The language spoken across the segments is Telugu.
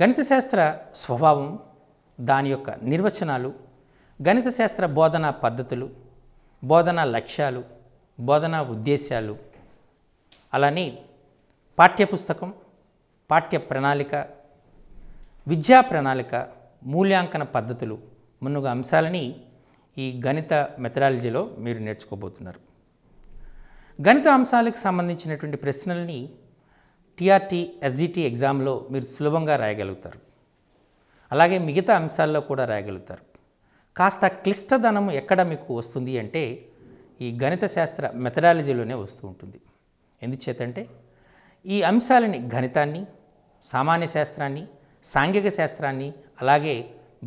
గణిత శాస్త్ర స్వభావం దాని యొక్క నిర్వచనాలు గణిత శాస్త్ర బోధనా పద్ధతులు బోధనా లక్ష్యాలు బోధనా ఉద్దేశాలు అలానే పాఠ్యపుస్తకం పాఠ్య ప్రణాళిక విద్యా ప్రణాళిక మూల్యాంకన పద్ధతులు మునుగు అంశాలని ఈ గణిత మెథడాలజీలో మీరు నేర్చుకోబోతున్నారు గణిత అంశాలకు సంబంధించినటువంటి ప్రశ్నల్ని టీఆర్టీ ఎస్జీటీ ఎగ్జామ్లో మీరు సులభంగా రాయగలుగుతారు అలాగే మిగతా అంశాల్లో కూడా రాయగలుగుతారు కాస్త క్లిష్టధనం ఎక్కడ మీకు వస్తుంది అంటే ఈ గణిత శాస్త్ర మెథడాలజీలోనే వస్తూ ఉంటుంది ఎందుచేతంటే ఈ అంశాలని గణితాన్ని సామాన్య శాస్త్రాన్ని సాంఘిక శాస్త్రాన్ని అలాగే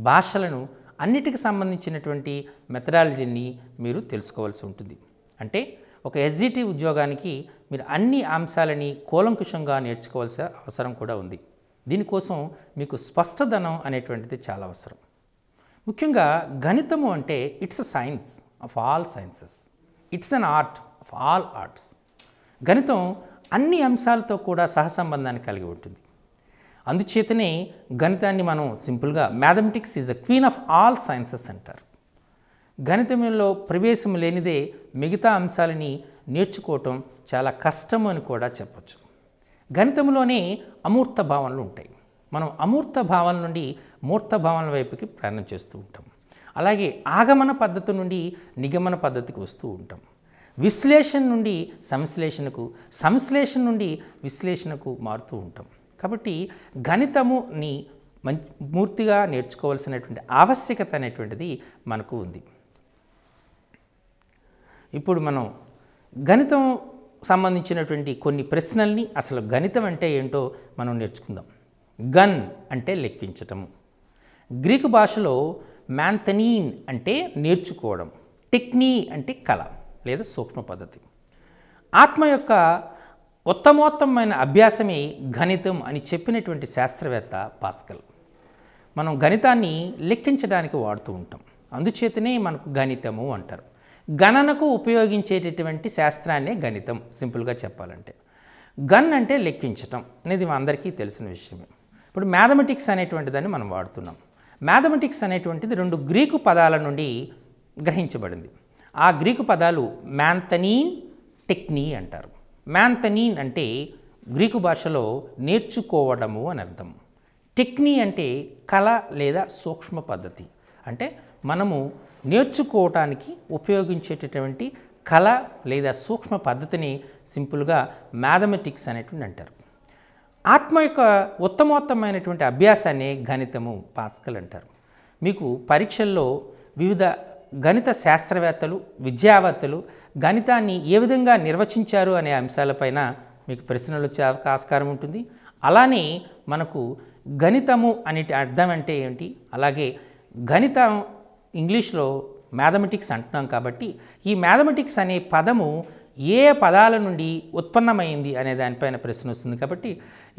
భాషలను అన్నిటికి సంబంధించినటువంటి మెథడాలజీని మీరు తెలుసుకోవాల్సి ఉంటుంది అంటే ఒక ఎస్జిటి ఉద్యోగానికి మీరు అన్ని అంశాలని కూలంకుషంగా నేర్చుకోవాల్సిన అవసరం కూడా ఉంది దీనికోసం మీకు స్పష్టధనం అనేటువంటిది చాలా అవసరం ముఖ్యంగా గణితము అంటే it's a science of all sciences it's an art of all arts గణితం అన్ని అంశాలతో కూడా సహసంబంధాన్ని కలిగి ఉంటుంది అందుచేతనే గణితాన్ని మనం సింపుల్గా mathematics is a queen of all sciences అంటారు గణితంలో ప్రవేశం లేనిదే మిగతా అంశాలని నేర్చుకోవటం చాలా కష్టం అని కూడా చెప్పచ్చు గణితంలోనే అమూర్త భావనలు ఉంటాయి మనం అమూర్త భావన నుండి మూర్త భావనల వైపుకి ప్రయాణం చేస్తూ ఉంటాం అలాగే ఆగమన పద్ధతి నుండి నిగమన పద్ధతికి వస్తూ ఉంటాం విశ్లేషణ నుండి సంశ్లేషణకు సంశ్లేషణ నుండి విశ్లేషణకు మారుతూ ఉంటాం కాబట్టి గణితముని మంచి పూర్తిగా నేర్చుకోవాల్సినటువంటి ఆవశ్యకత అనేటువంటిది మనకు ఉంది ఇప్పుడు మనం గణితం సంబంధించినటువంటి కొన్ని ప్రశ్నల్ని అసలు గణితం అంటే ఏంటో మనం నేర్చుకుందాం గన్ అంటే లెక్కించటము గ్రీకు భాషలో మ్యాంథనీన్ అంటే నేర్చుకోవడం టెక్నీ అంటే కళ లేదా సూక్ష్మ పద్ధతి ఆత్మ యొక్క ఉత్తమోత్తమైన అభ్యాసమే గణితం అని చెప్పినటువంటి శాస్త్రవేత్త పాస్కల్ మనం గణితాన్ని లెక్కించడానికి వాడుతూ ఉంటాం అందుచేతనే మనకు గణితము అంటారు గణనకు ఉపయోగించేటటువంటి శాస్త్రాన్నే గణితం సింపుల్గా చెప్పాలంటే గన్ అంటే లెక్కించటం అనేది అందరికీ తెలిసిన విషయమే ఇప్పుడు మ్యాథమెటిక్స్ అనేటువంటి దాన్ని మనం వాడుతున్నాం మ్యాథమెటిక్స్ అనేటువంటిది రెండు గ్రీకు పదాల నుండి గ్రహించబడింది ఆ గ్రీకు పదాలు మ్యాంతనీన్ టెక్నీ అంటారు మ్యాంతనీన్ అంటే గ్రీకు భాషలో నేర్చుకోవడము అని అర్థం టెక్నీ అంటే కళ లేదా సూక్ష్మ పద్ధతి అంటే మనము నేర్చుకోవటానికి ఉపయోగించేటటువంటి కళ లేదా సూక్ష్మ పద్ధతిని సింపుల్గా మ్యాథమెటిక్స్ అనేటువంటి అంటారు ఆత్మ యొక్క ఉత్తమోత్తమైనటువంటి అభ్యాసాన్ని గణితము పాస్కల్ అంటారు మీకు పరీక్షల్లో వివిధ గణిత శాస్త్రవేత్తలు విద్యావేత్తలు గణితాన్ని ఏ విధంగా నిర్వచించారు అనే అంశాలపైన మీకు ప్రశ్నలు వచ్చే ఆస్కారం ఉంటుంది అలానే మనకు గణితము అనే అర్థం అంటే ఏంటి అలాగే గణితం ఇంగ్లీష్లో మ్యాథమెటిక్స్ అంటున్నాం కాబట్టి ఈ మ్యాథమెటిక్స్ అనే పదము ఏ పదాల నుండి ఉత్పన్నమైంది అనే దానిపైన ప్రశ్న వస్తుంది కాబట్టి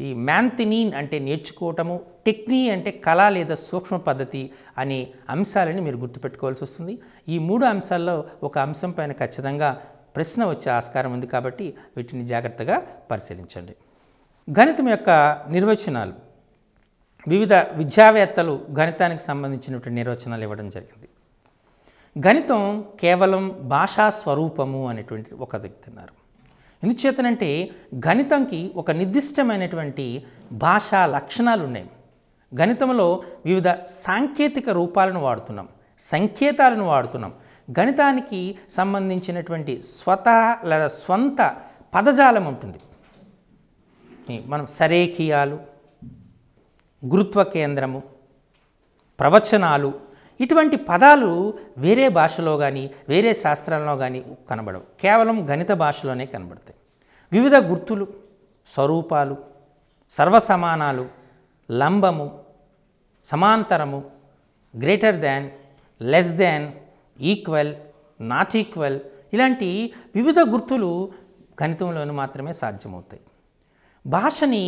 ఈ మ్యాంతినీన్ అంటే నేర్చుకోవటము టెక్నీ అంటే కళ లేదా సూక్ష్మ పద్ధతి అనే అంశాలని మీరు గుర్తుపెట్టుకోవాల్సి వస్తుంది ఈ మూడు అంశాల్లో ఒక అంశం పైన ఖచ్చితంగా ప్రశ్న వచ్చే ఆస్కారం ఉంది కాబట్టి వీటిని జాగ్రత్తగా పరిశీలించండి గణితం యొక్క నిర్వచనాలు వివిధ విద్యావేత్తలు గణితానికి సంబంధించినటువంటి నిర్వచనాలు ఇవ్వడం జరిగింది గణితం కేవలం భాషా స్వరూపము అనేటువంటి ఒక దిగుతున్నారు ఎందుచేతనంటే గణితంకి ఒక నిర్దిష్టమైనటువంటి భాషా లక్షణాలు ఉన్నాయి గణితంలో వివిధ సాంకేతిక రూపాలను వాడుతున్నాం సంకేతాలను వాడుతున్నాం గణితానికి సంబంధించినటువంటి స్వత లేదా స్వంత పదజాలం ఉంటుంది మనం సరేఖీయాలు గురుత్వ కేంద్రము ప్రవచనాలు ఇటువంటి పదాలు వేరే భాషలో కానీ వేరే శాస్త్రాల్లో కానీ కనబడవు కేవలం గణిత భాషలోనే కనబడతాయి వివిధ గుర్తులు స్వరూపాలు సర్వసమానాలు లంబము సమాంతరము greater than less than equal not equal ఇలాంటి వివిధ గుర్తులు గణితంలోనూ మాత్రమే సాధ్యమవుతాయి భాషని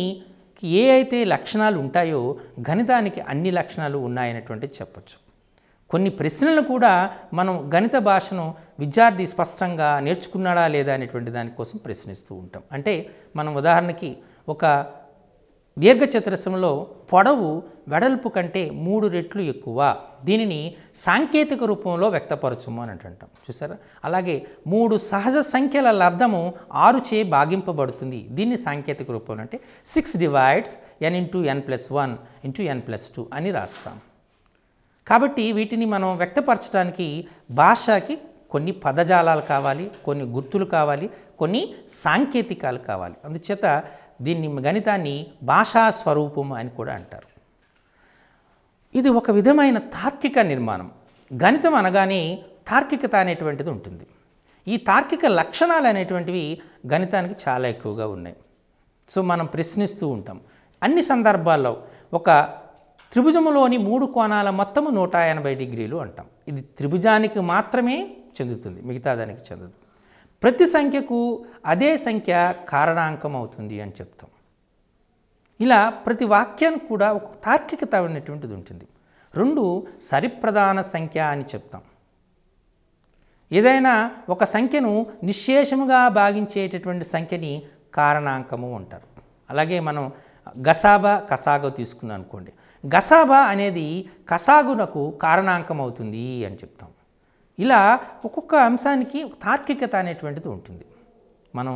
ఏ అయితే లక్షణాలు ఉంటాయో గణితానికి అన్ని లక్షణాలు ఉన్నాయనేటువంటి చెప్పచ్చు కొన్ని ప్రశ్నలు కూడా మనం గణిత భాషను విద్యార్థి స్పష్టంగా నేర్చుకున్నాడా లేదా అనేటువంటి దానికోసం ప్రశ్నిస్తూ ఉంటాం అంటే మనం ఉదాహరణకి ఒక దీర్ఘచతురస్రంలో పొడవు వెడల్పు కంటే మూడు రెట్లు ఎక్కువ దీనిని సాంకేతిక రూపంలో వ్యక్తపరచము అని అంటుంటాం చూసారా అలాగే మూడు సహజ సంఖ్యల లబ్ధము ఆరు చే భాగింపబడుతుంది దీన్ని సాంకేతిక రూపంలో అంటే six divides n into n plus one into n plus two అని రాస్తాం కాబట్టి వీటిని మనం వ్యక్తపరచడానికి భాషకి కొన్ని పదజాలాలు కావాలి కొన్ని గుర్తులు కావాలి కొన్ని సాంకేతికాలు కావాలి అందుచేత దీన్ని గణితాన్ని భాషా స్వరూపం అని కూడా అంటారు ఇది ఒక విధమైన తార్కిక నిర్మాణం గణితం అనగానే తార్కికత అనేటువంటిది ఉంటుంది ఈ తార్కిక లక్షణాలు అనేటువంటివి గణితానికి చాలా ఎక్కువగా ఉన్నాయి సో మనం ప్రశ్నిస్తూ ఉంటాం అన్ని సందర్భాల్లో ఒక త్రిభుజములోని మూడు కోణాల మొత్తము నూట ఎనభై డిగ్రీలు అంటాం ఇది త్రిభుజానికి మాత్రమే చెందుతుంది మిగతా దానికి చెందదు ప్రతి సంఖ్యకు అదే సంఖ్య కారణాంకం అవుతుంది అని చెప్తాం ఇలా ప్రతి వాక్యానికి కూడా ఒక తార్కికత అనేటువంటిది ఉంటుంది రెండు సరిప్రధాన సంఖ్య అని చెప్తాం ఏదైనా ఒక సంఖ్యను నిశ్శేషముగా భాగించేటటువంటి సంఖ్యని కారణాంకము అంటారు అలాగే మనం గసాబా కసాగో తీసుకున్నాం అనుకోండి గసాబా అనేది కసాగునకు కారణాంకం అవుతుంది అని చెప్తాం ఇలా ఒక్కొక్క అంశానికి తార్కికత అనేటువంటిది ఉంటుంది మనం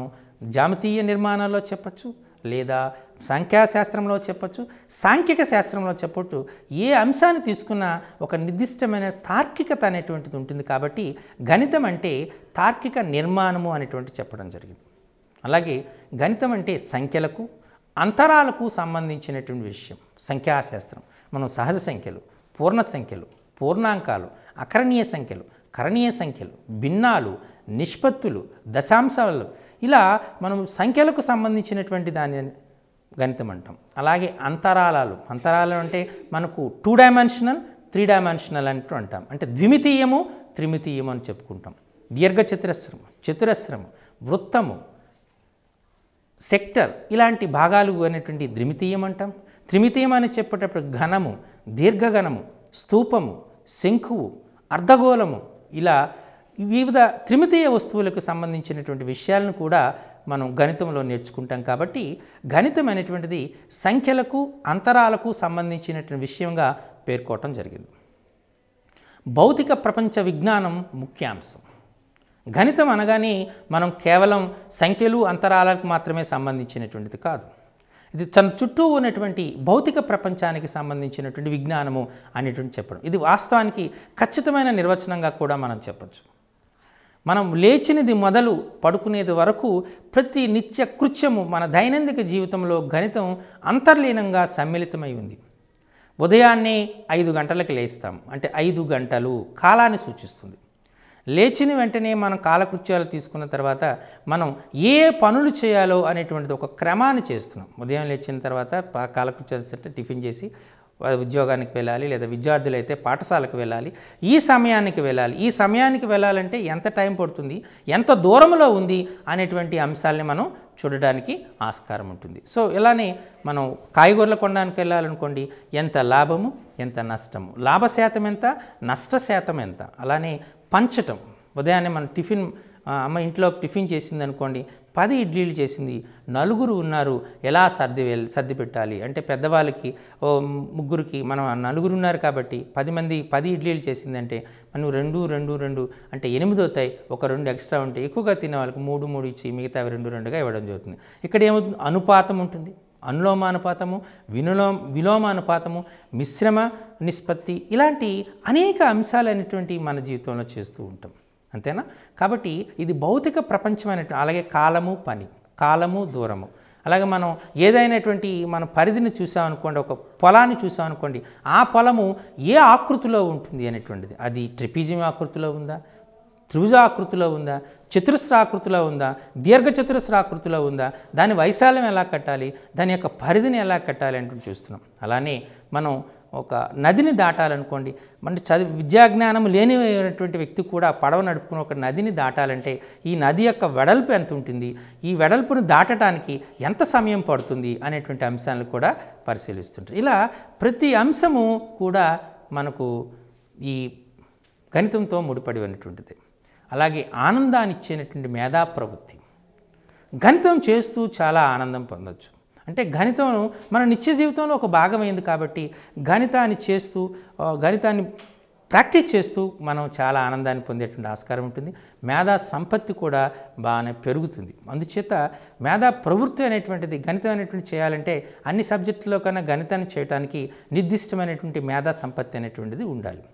జామతీయ నిర్మాణాల్లో చెప్పచ్చు లేదా సంఖ్యాశాస్త్రంలో చెప్పచ్చు సాంఖ్యక శాస్త్రంలో చెప్పచ్చు ఏ అంశాన్ని తీసుకున్నా ఒక నిర్దిష్టమైన తార్కికత అనేటువంటిది ఉంటుంది కాబట్టి గణితం అంటే తార్కిక నిర్మాణము అనేటువంటి చెప్పడం జరిగింది అలాగే గణితం అంటే సంఖ్యలకు అంతరాలకు సంబంధించినటువంటి విషయం సంఖ్యాశాస్త్రం మనం సహజ సంఖ్యలు పూర్ణ సంఖ్యలు పూర్ణాంకాలు అకరణీయ సంఖ్యలు కరణీయ సంఖ్యలు భిన్నాలు నిష్పత్తులు దశాంశాలు ఇలా మనం సంఖ్యలకు సంబంధించినటువంటి దాని గణితం అంటాం అలాగే అంతరాలాలు అంతరాలు అంటే మనకు టూ డైమెన్షనల్ త్రీ డైమెన్షనల్ అంటూ అంటాం అంటే ద్విమితీయము త్రిమితీయము అని చెప్పుకుంటాం దీర్ఘచతురస్రం చతురస్రము వృత్తము సెక్టర్ ఇలాంటి భాగాలు అనేటువంటి ద్విమితీయం అంటాం త్రిమితీయం అని చెప్పేటప్పుడు ఘనము దీర్ఘఘనము స్థూపము శంఖువు అర్ధగోళము ఇలా వివిధ త్రిమితీయ వస్తువులకు సంబంధించినటువంటి విషయాలను కూడా మనం గణితంలో నేర్చుకుంటాం కాబట్టి గణితం అనేటువంటిది సంఖ్యలకు అంతరాలకు సంబంధించినటువంటి విషయంగా పేర్కోవటం జరిగింది భౌతిక ప్రపంచ విజ్ఞానం ముఖ్యాంశం గణితం అనగానే మనం కేవలం సంఖ్యలు అంతరాలకు మాత్రమే సంబంధించినటువంటిది కాదు ఇది తన చుట్టూ ఉన్నటువంటి భౌతిక ప్రపంచానికి సంబంధించినటువంటి విజ్ఞానము అనేటువంటి చెప్పడం ఇది వాస్తవానికి ఖచ్చితమైన నిర్వచనంగా కూడా మనం చెప్పచ్చు మనం లేచినది మొదలు పడుకునేది వరకు ప్రతి నిత్య కృత్యము మన దైనందిక జీవితంలో గణితం అంతర్లీనంగా సమ్మిళితమై ఉంది ఉదయాన్నే ఐదు గంటలకు లేస్తాం అంటే ఐదు గంటలు కాలాన్ని సూచిస్తుంది లేచిన వెంటనే మనం కాలకృత్యాలు తీసుకున్న తర్వాత మనం ఏ పనులు చేయాలో అనేటువంటిది ఒక క్రమాన్ని చేస్తున్నాం ఉదయం లేచిన తర్వాత కాలకృత్యాలు అంటే టిఫిన్ చేసి ఉద్యోగానికి వెళ్ళాలి లేదా విద్యార్థులు అయితే పాఠశాలకు వెళ్ళాలి ఈ సమయానికి వెళ్ళాలి ఈ సమయానికి వెళ్ళాలంటే ఎంత టైం పడుతుంది ఎంత దూరంలో ఉంది అనేటువంటి అంశాలని మనం చూడడానికి ఆస్కారం ఉంటుంది సో ఇలానే మనం కాయగూరల కొనడానికి వెళ్ళాలనుకోండి ఎంత లాభము ఎంత నష్టము లాభశాతం ఎంత నష్ట శాతం ఎంత అలానే పంచటం ఉదయాన్నే మన టిఫిన్ అమ్మ ఇంట్లో టిఫిన్ చేసింది అనుకోండి పది ఇడ్లీలు చేసింది నలుగురు ఉన్నారు ఎలా సర్ది సర్ది పెట్టాలి అంటే పెద్దవాళ్ళకి ఓ ముగ్గురికి మనం నలుగురు ఉన్నారు కాబట్టి పది మంది పది ఇడ్లీలు చేసిందంటే మనం రెండు రెండు రెండు అంటే ఎనిమిది అవుతాయి ఒక రెండు ఎక్స్ట్రా ఉంటే ఎక్కువగా తినే వాళ్ళకి మూడు మూడు ఇచ్చి మిగతా రెండు రెండుగా ఇవ్వడం జరుగుతుంది ఇక్కడ ఏమవుతుంది అనుపాతం ఉంటుంది అనులోమానుపాతము వినులో విలోమానుపాతము మిశ్రమ నిష్పత్తి ఇలాంటి అనేక అంశాలైనటువంటి మన జీవితంలో చేస్తూ ఉంటాం అంతేనా కాబట్టి ఇది భౌతిక అనేటువంటి అలాగే కాలము పని కాలము దూరము అలాగే మనం ఏదైనటువంటి మన పరిధిని చూసామనుకోండి ఒక పొలాన్ని చూసామనుకోండి ఆ పొలము ఏ ఆకృతిలో ఉంటుంది అనేటువంటిది అది ట్రిపిజం ఆకృతిలో ఉందా త్రిభుజాకృతిలో ఉందా చతురస్రాకృతిలో ఉందా దీర్ఘ చతురస్రాకృతిలో ఉందా దాని వైశాల్యం ఎలా కట్టాలి దాని యొక్క పరిధిని ఎలా కట్టాలి అంటూ చూస్తున్నాం అలానే మనం ఒక నదిని దాటాలనుకోండి మన చదివి విద్యాజ్ఞానం లేనిటువంటి వ్యక్తి కూడా పడవ నడుపుకుని ఒక నదిని దాటాలంటే ఈ నది యొక్క వెడల్పు ఎంత ఉంటుంది ఈ వెడల్పును దాటడానికి ఎంత సమయం పడుతుంది అనేటువంటి అంశాలను కూడా పరిశీలిస్తుంటారు ఇలా ప్రతి అంశము కూడా మనకు ఈ గణితంతో ముడిపడి ఉన్నటువంటిది అలాగే ఆనందాన్ని ఇచ్చేటటువంటి మేధా ప్రవృత్తి గణితం చేస్తూ చాలా ఆనందం పొందొచ్చు అంటే గణితం మన నిత్య జీవితంలో ఒక భాగమైంది కాబట్టి గణితాన్ని చేస్తూ గణితాన్ని ప్రాక్టీస్ చేస్తూ మనం చాలా ఆనందాన్ని పొందేటువంటి ఆస్కారం ఉంటుంది మేధా సంపత్తి కూడా బాగానే పెరుగుతుంది అందుచేత మేధా ప్రవృత్తి అనేటువంటిది గణితం అనేటువంటి చేయాలంటే అన్ని సబ్జెక్టులో కన్నా గణితాన్ని చేయడానికి నిర్దిష్టమైనటువంటి మేధా సంపత్తి అనేటువంటిది ఉండాలి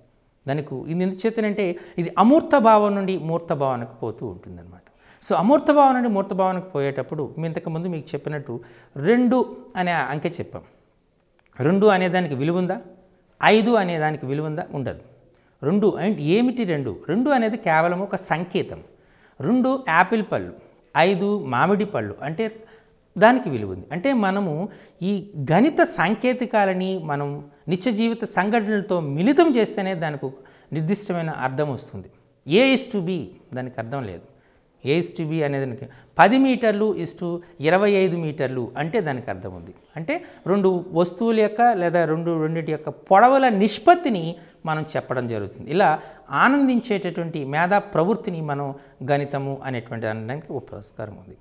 దానికి ఇది ఎందుకు చేతనంటే ఇది అమూర్త భావం నుండి మూర్త భావనకు పోతూ ఉంటుందన్నమాట సో అమూర్త భావం నుండి మూర్త భావనకు పోయేటప్పుడు మీ ఇంతకుముందు మీకు చెప్పినట్టు రెండు అనే అంకె చెప్పాం రెండు అనేదానికి విలువుందా ఐదు అనేదానికి ఉందా ఉండదు రెండు అండ్ ఏమిటి రెండు రెండు అనేది కేవలం ఒక సంకేతం రెండు యాపిల్ పళ్ళు ఐదు మామిడి పళ్ళు అంటే దానికి విలువ ఉంది అంటే మనము ఈ గణిత సాంకేతికాలని మనం నిత్య జీవిత సంఘటనలతో మిళితం చేస్తేనే దానికి నిర్దిష్టమైన అర్థం వస్తుంది ఏ ఇస్ టు బి దానికి అర్థం లేదు ఏ ఇస్ టు బి అనేది పది మీటర్లు ఇస్ టు ఇరవై ఐదు మీటర్లు అంటే దానికి అర్థం ఉంది అంటే రెండు వస్తువుల యొక్క లేదా రెండు రెండింటి యొక్క పొడవల నిష్పత్తిని మనం చెప్పడం జరుగుతుంది ఇలా ఆనందించేటటువంటి మేధా ప్రవృత్తిని మనం గణితము అనేటువంటి అనడానికి ఉపస్కారం ఉంది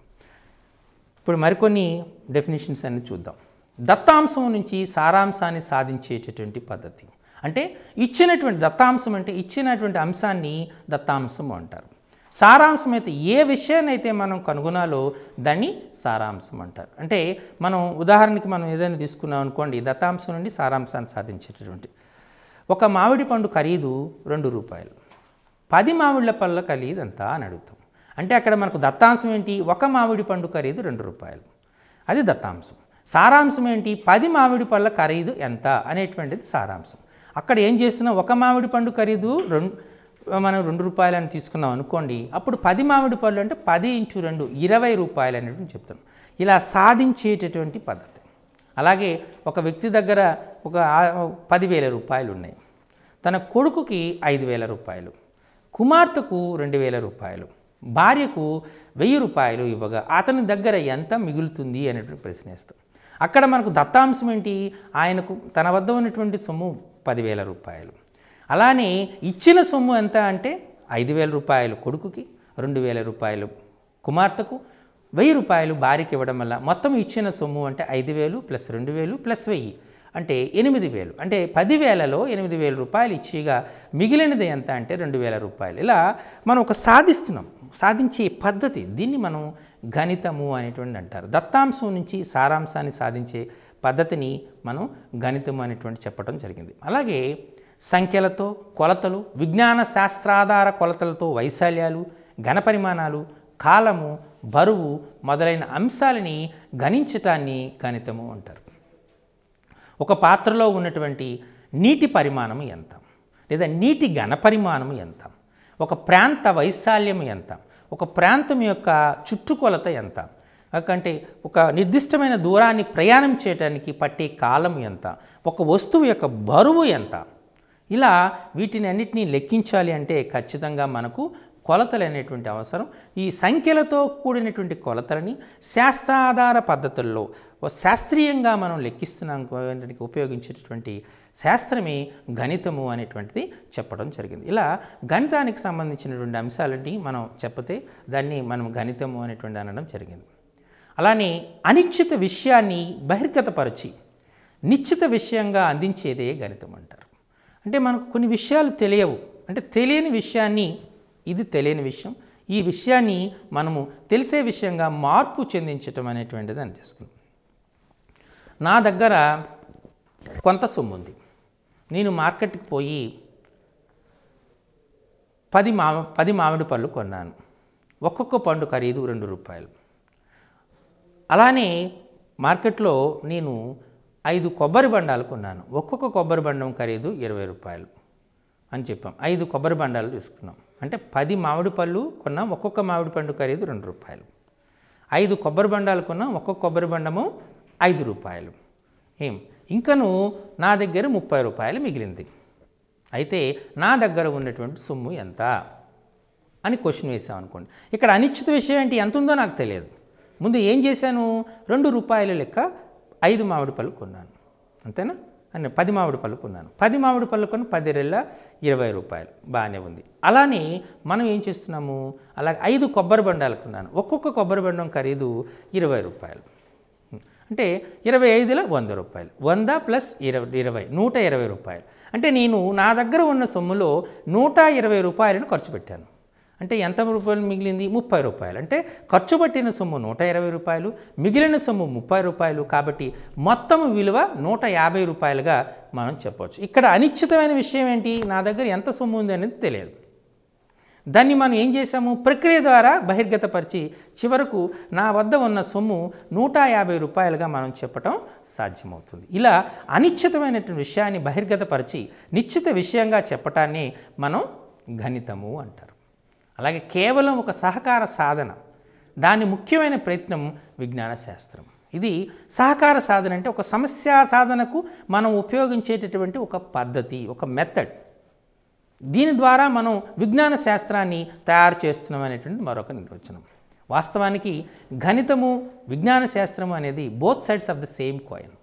ఇప్పుడు మరికొన్ని డెఫినేషన్స్ అన్ని చూద్దాం దత్తాంశం నుంచి సారాంశాన్ని సాధించేటటువంటి పద్ధతి అంటే ఇచ్చినటువంటి దత్తాంశం అంటే ఇచ్చినటువంటి అంశాన్ని దత్తాంశం అంటారు సారాంశం అయితే ఏ విషయాన్ని అయితే మనం కనుగొనాలో దాన్ని సారాంశం అంటారు అంటే మనం ఉదాహరణకి మనం ఏదైనా తీసుకున్నాం అనుకోండి దత్తాంశం నుండి సారాంశాన్ని సాధించేటటువంటి ఒక మామిడి పండు ఖరీదు రెండు రూపాయలు పది మామిడిల పళ్ళ ఖరీదు అని అడుగుతాం అంటే అక్కడ మనకు దత్తాంశం ఏంటి ఒక మామిడి పండు ఖరీదు రెండు రూపాయలు అది దత్తాంశం సారాంశం ఏంటి పది మామిడి పళ్ళ ఖరీదు ఎంత అనేటువంటిది సారాంశం అక్కడ ఏం చేస్తున్నాం ఒక మామిడి పండు ఖరీదు రెండు మనం రెండు అని తీసుకున్నాం అనుకోండి అప్పుడు పది మామిడి పళ్ళు అంటే పది ఇంచు రెండు ఇరవై రూపాయలు అనేటువంటి చెప్తాం ఇలా సాధించేటటువంటి పద్ధతి అలాగే ఒక వ్యక్తి దగ్గర ఒక పదివేల రూపాయలు ఉన్నాయి తన కొడుకుకి ఐదు వేల రూపాయలు కుమార్తెకు రెండు వేల రూపాయలు భార్యకు వెయ్యి రూపాయలు ఇవ్వగా అతని దగ్గర ఎంత మిగులుతుంది అనేటువంటి ప్రశ్నిస్తాం అక్కడ మనకు దత్తాంశం ఏంటి ఆయనకు తన వద్ద ఉన్నటువంటి సొమ్ము పదివేల రూపాయలు అలానే ఇచ్చిన సొమ్ము ఎంత అంటే ఐదు వేల రూపాయలు కొడుకుకి రెండు వేల రూపాయలు కుమార్తెకు వెయ్యి రూపాయలు భార్యకి ఇవ్వడం వల్ల మొత్తం ఇచ్చిన సొమ్ము అంటే ఐదు వేలు ప్లస్ రెండు వేలు ప్లస్ వెయ్యి అంటే ఎనిమిది వేలు అంటే పదివేలలో ఎనిమిది వేల రూపాయలు ఇచ్చిగా మిగిలినది ఎంత అంటే రెండు వేల రూపాయలు ఇలా మనం ఒక సాధిస్తున్నాం సాధించే పద్ధతి దీన్ని మనం గణితము అనేటువంటి అంటారు దత్తాంశం నుంచి సారాంశాన్ని సాధించే పద్ధతిని మనం గణితం అనేటువంటి చెప్పడం జరిగింది అలాగే సంఖ్యలతో కొలతలు విజ్ఞాన శాస్త్రాధార కొలతలతో వైశాల్యాలు ఘనపరిమాణాలు కాలము బరువు మొదలైన అంశాలని గణించటాన్ని గణితము అంటారు ఒక పాత్రలో ఉన్నటువంటి నీటి పరిమాణం ఎంత లేదా నీటి ఘనపరిమాణం ఎంత ఒక ప్రాంత వైశాల్యం ఎంత ఒక ప్రాంతం యొక్క చుట్టుకొలత ఎంత ఎందుకంటే ఒక నిర్దిష్టమైన దూరాన్ని ప్రయాణం చేయడానికి పట్టే కాలం ఎంత ఒక వస్తువు యొక్క బరువు ఎంత ఇలా వీటిని అన్నిటినీ లెక్కించాలి అంటే ఖచ్చితంగా మనకు కొలతలు అనేటువంటి అవసరం ఈ సంఖ్యలతో కూడినటువంటి కొలతలని శాస్త్రాధార పద్ధతుల్లో శాస్త్రీయంగా మనం లెక్కిస్తున్నాం ఉపయోగించేటటువంటి శాస్త్రమే గణితము అనేటువంటిది చెప్పడం జరిగింది ఇలా గణితానికి సంబంధించినటువంటి అంశాలన్నీ మనం చెప్పతే దాన్ని మనం గణితము అనేటువంటి అనడం జరిగింది అలానే అనిశ్చిత విషయాన్ని బహిర్గతపరిచి నిశ్చిత విషయంగా అందించేదే గణితం అంటారు అంటే మనకు కొన్ని విషయాలు తెలియవు అంటే తెలియని విషయాన్ని ఇది తెలియని విషయం ఈ విషయాన్ని మనము తెలిసే విషయంగా మార్పు చెందించటం అనేటువంటిది అని చేసుకుంది నా దగ్గర కొంత సొమ్ము ఉంది నేను మార్కెట్కి పోయి పది మామ పది మామిడి పళ్ళు కొన్నాను ఒక్కొక్క పండు ఖరీదు రెండు రూపాయలు అలానే మార్కెట్లో నేను ఐదు కొబ్బరి బండాలు కొన్నాను ఒక్కొక్క కొబ్బరి బండం ఖరీదు ఇరవై రూపాయలు అని చెప్పాం ఐదు కొబ్బరి బండాలు తీసుకున్నాం అంటే పది మామిడి పళ్ళు కొన్నాం ఒక్కొక్క మామిడి పండు ఖరీదు రెండు రూపాయలు ఐదు కొబ్బరి బండాలు కొన్నాం ఒక్కొక్క కొబ్బరి బండము ఐదు రూపాయలు ఏం ఇంకను నా దగ్గర ముప్పై రూపాయలు మిగిలింది అయితే నా దగ్గర ఉన్నటువంటి సొమ్ము ఎంత అని క్వశ్చన్ వేసామనుకోండి ఇక్కడ అనిశ్చిత విషయం ఏంటి ఎంత ఉందో నాకు తెలియదు ముందు ఏం చేశాను రెండు రూపాయల లెక్క ఐదు మామిడి పళ్ళు కొన్నాను అంతేనా అని పది మామిడి పళ్ళు కొన్నాను పది మామిడి పళ్ళు కొని పది రెళ్ళ ఇరవై రూపాయలు బాగానే ఉంది అలానే మనం ఏం చేస్తున్నాము అలాగే ఐదు కొబ్బరి బండాలు కొన్నాను ఒక్కొక్క కొబ్బరి బండం ఖరీదు ఇరవై రూపాయలు అంటే ఇరవై ఐదులో వంద రూపాయలు వంద ప్లస్ ఇరవై ఇరవై నూట ఇరవై రూపాయలు అంటే నేను నా దగ్గర ఉన్న సొమ్ములో నూట ఇరవై రూపాయలను ఖర్చు పెట్టాను అంటే ఎంత రూపాయలు మిగిలింది ముప్పై రూపాయలు అంటే ఖర్చు పట్టిన సొమ్ము నూట ఇరవై రూపాయలు మిగిలిన సొమ్ము ముప్పై రూపాయలు కాబట్టి మొత్తం విలువ నూట యాభై రూపాయలుగా మనం చెప్పవచ్చు ఇక్కడ అనిశ్చితమైన విషయం ఏంటి నా దగ్గర ఎంత సొమ్ము ఉంది అనేది తెలియదు దాన్ని మనం ఏం చేశాము ప్రక్రియ ద్వారా బహిర్గతపరిచి చివరకు నా వద్ద ఉన్న సొమ్ము నూట యాభై రూపాయలుగా మనం చెప్పటం సాధ్యమవుతుంది ఇలా అనిశ్చితమైనటువంటి విషయాన్ని బహిర్గతపరిచి నిశ్చిత విషయంగా చెప్పటాన్ని మనం గణితము అంటారు అలాగే కేవలం ఒక సహకార సాధన దాని ముఖ్యమైన ప్రయత్నం విజ్ఞాన శాస్త్రం ఇది సహకార సాధన అంటే ఒక సమస్యా సాధనకు మనం ఉపయోగించేటటువంటి ఒక పద్ధతి ఒక మెథడ్ దీని ద్వారా మనం విజ్ఞాన శాస్త్రాన్ని తయారు చేస్తున్నాం అనేటువంటి మరొక నిర్వచనం వాస్తవానికి గణితము విజ్ఞాన శాస్త్రము అనేది both sides of the same coin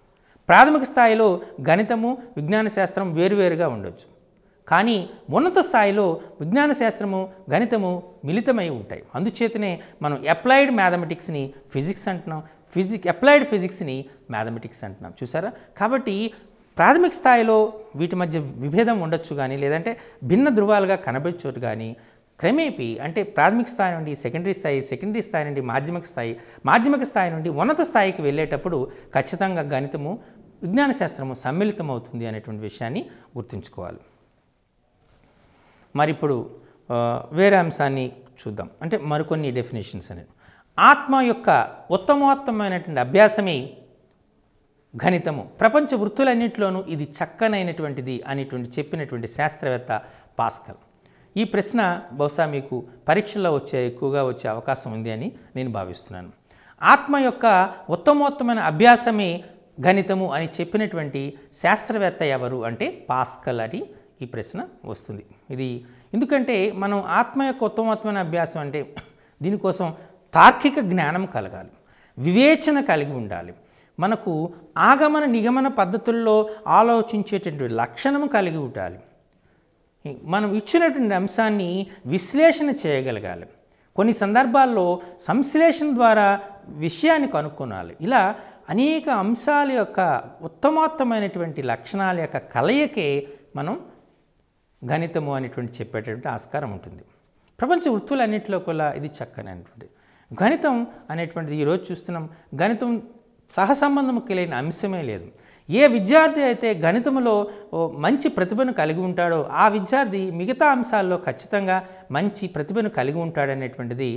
ప్రాథమిక స్థాయిలో గణితము విజ్ఞాన శాస్త్రం వేరువేరుగా ఉండొచ్చు కానీ ఉన్నత స్థాయిలో విజ్ఞాన శాస్త్రము గణితము మిళితమై ఉంటాయి అందుచేతనే మనం అప్లైడ్ మ్యాథమెటిక్స్ని ఫిజిక్స్ అంటున్నాం ఫిజిక్ అప్లైడ్ ఫిజిక్స్ని మ్యాథమెటిక్స్ అంటున్నాం చూసారా కాబట్టి ప్రాథమిక స్థాయిలో వీటి మధ్య విభేదం ఉండొచ్చు కానీ లేదంటే భిన్న ధృవాలుగా కనబడచ్చు కానీ క్రమేపీ అంటే ప్రాథమిక స్థాయి నుండి సెకండరీ స్థాయి సెకండరీ స్థాయి నుండి మాధ్యమిక స్థాయి మాధ్యమిక స్థాయి నుండి ఉన్నత స్థాయికి వెళ్ళేటప్పుడు ఖచ్చితంగా గణితము విజ్ఞాన శాస్త్రము సమ్మిళితం అవుతుంది అనేటువంటి విషయాన్ని గుర్తుంచుకోవాలి మరి ఇప్పుడు వేరే అంశాన్ని చూద్దాం అంటే మరికొన్ని డెఫినేషన్స్ అనేవి ఆత్మ యొక్క ఉత్తమోత్తమైనటువంటి అభ్యాసమే గణితము ప్రపంచ వృత్తులన్నింటిలోనూ ఇది చక్కనైనటువంటిది అనేటువంటి చెప్పినటువంటి శాస్త్రవేత్త పాస్కల్ ఈ ప్రశ్న బహుశా మీకు పరీక్షల్లో వచ్చే ఎక్కువగా వచ్చే అవకాశం ఉంది అని నేను భావిస్తున్నాను ఆత్మ యొక్క ఉత్తమోత్తమైన అభ్యాసమే గణితము అని చెప్పినటువంటి శాస్త్రవేత్త ఎవరు అంటే పాస్కల్ అని ఈ ప్రశ్న వస్తుంది ఇది ఎందుకంటే మనం ఆత్మ యొక్క ఉత్తమోత్తమైన అభ్యాసం అంటే దీనికోసం తార్కిక జ్ఞానం కలగాలి వివేచన కలిగి ఉండాలి మనకు ఆగమన నిగమన పద్ధతుల్లో ఆలోచించేటటువంటి లక్షణము కలిగి ఉండాలి మనం ఇచ్చినటువంటి అంశాన్ని విశ్లేషణ చేయగలగాలి కొన్ని సందర్భాల్లో సంశ్లేషణ ద్వారా విషయాన్ని కనుక్కోనాలి ఇలా అనేక అంశాల యొక్క ఉత్తమోత్తమైనటువంటి లక్షణాల యొక్క కలయికే మనం గణితము అనేటువంటి చెప్పేటటువంటి ఆస్కారం ఉంటుంది ప్రపంచ వృత్తులన్నింటిలో కూడా ఇది చక్కనటువంటి గణితం అనేటువంటిది ఈరోజు చూస్తున్నాం గణితం సహసంబంధము కలిగిన అంశమే లేదు ఏ విద్యార్థి అయితే గణితంలో మంచి ప్రతిభను కలిగి ఉంటాడో ఆ విద్యార్థి మిగతా అంశాల్లో ఖచ్చితంగా మంచి ప్రతిభను కలిగి ఉంటాడనేటువంటిది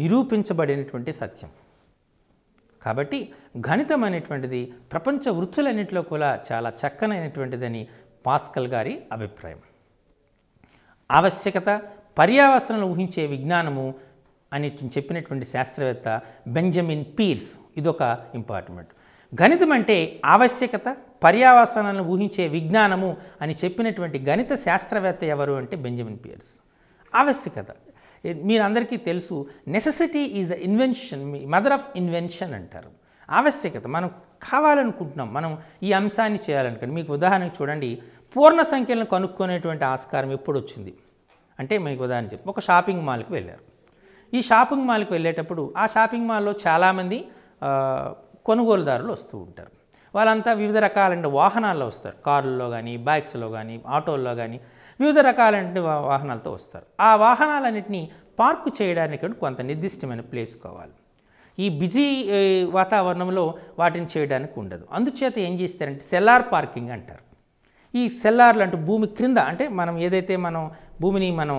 నిరూపించబడినటువంటి సత్యం కాబట్టి గణితం అనేటువంటిది ప్రపంచ వృత్తులన్నింటిలో కూడా చాలా చక్కనైనటువంటిదని పాస్కల్ గారి అభిప్రాయం ఆవశ్యకత పర్యావసనలు ఊహించే విజ్ఞానము అని చెప్పినటువంటి శాస్త్రవేత్త బెంజమిన్ పీర్స్ ఇదొక ఇంపార్టెంట్ గణితం అంటే ఆవశ్యకత పర్యావసనాలను ఊహించే విజ్ఞానము అని చెప్పినటువంటి గణిత శాస్త్రవేత్త ఎవరు అంటే బెంజమిన్ పీర్స్ ఆవశ్యకత మీరు అందరికీ తెలుసు necessity is the invention mother of invention అంటారు ఆవశ్యకత మనం కావాలనుకుంటున్నాం మనం ఈ అంశాన్ని చేయాలనుకోండి మీకు ఉదాహరణకు చూడండి పూర్ణ సంఖ్యలను కనుక్కునేటువంటి ఆస్కారం ఎప్పుడు వచ్చింది అంటే మీకు ఉదాహరణ చెప్పి ఒక షాపింగ్ మాల్కి వెళ్ళారు ఈ షాపింగ్ మాల్కి వెళ్ళేటప్పుడు ఆ షాపింగ్ మాల్లో చాలామంది కొనుగోలుదారులు వస్తూ ఉంటారు వాళ్ళంతా వివిధ రకాలైన వాహనాల్లో వస్తారు కారుల్లో కానీ బైక్స్లో కానీ ఆటోల్లో కానీ వివిధ రకాలైన వాహనాలతో వస్తారు ఆ వాహనాలన్నింటినీ పార్కు చేయడానికి కొంత నిర్దిష్టమైన ప్లేస్ కావాలి ఈ బిజీ వాతావరణంలో వాటిని చేయడానికి ఉండదు అందుచేత ఏం చేస్తారంటే సెల్లార్ పార్కింగ్ అంటారు ఈ సెల్లార్లు అంటే భూమి క్రింద అంటే మనం ఏదైతే మనం భూమిని మనం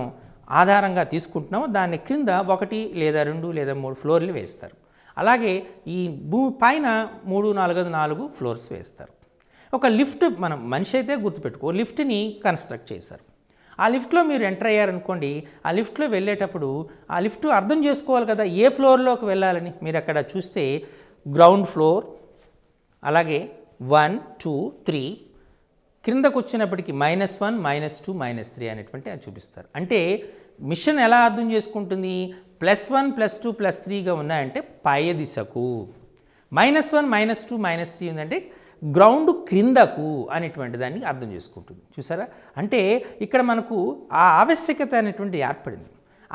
ఆధారంగా తీసుకుంటున్నామో దాని క్రింద ఒకటి లేదా రెండు లేదా మూడు ఫ్లోర్లు వేస్తారు అలాగే ఈ భూమి పైన మూడు నాలుగు నాలుగు ఫ్లోర్స్ వేస్తారు ఒక లిఫ్ట్ మనం మనిషి అయితే గుర్తుపెట్టుకో లిఫ్ట్ని కన్స్ట్రక్ట్ చేశారు ఆ లిఫ్ట్లో మీరు ఎంటర్ అయ్యారనుకోండి ఆ లిఫ్ట్లో వెళ్ళేటప్పుడు ఆ లిఫ్ట్ అర్థం చేసుకోవాలి కదా ఏ ఫ్లోర్లోకి వెళ్ళాలని మీరు అక్కడ చూస్తే గ్రౌండ్ ఫ్లోర్ అలాగే వన్ టూ త్రీ క్రిందకు వచ్చినప్పటికీ minus one minus two minus three అనేటువంటి చూపిస్తారు అంటే మిషన్ ఎలా అర్థం చేసుకుంటుంది plus one plus two plus త్రీగా ఉన్నాయంటే పై దిశకు minus one minus two minus three ఉందంటే గ్రౌండ్ క్రిందకు అనేటువంటి దాన్ని అర్థం చేసుకుంటుంది చూసారా అంటే ఇక్కడ మనకు ఆ ఆవశ్యకత అనేటువంటి ఏర్పడింది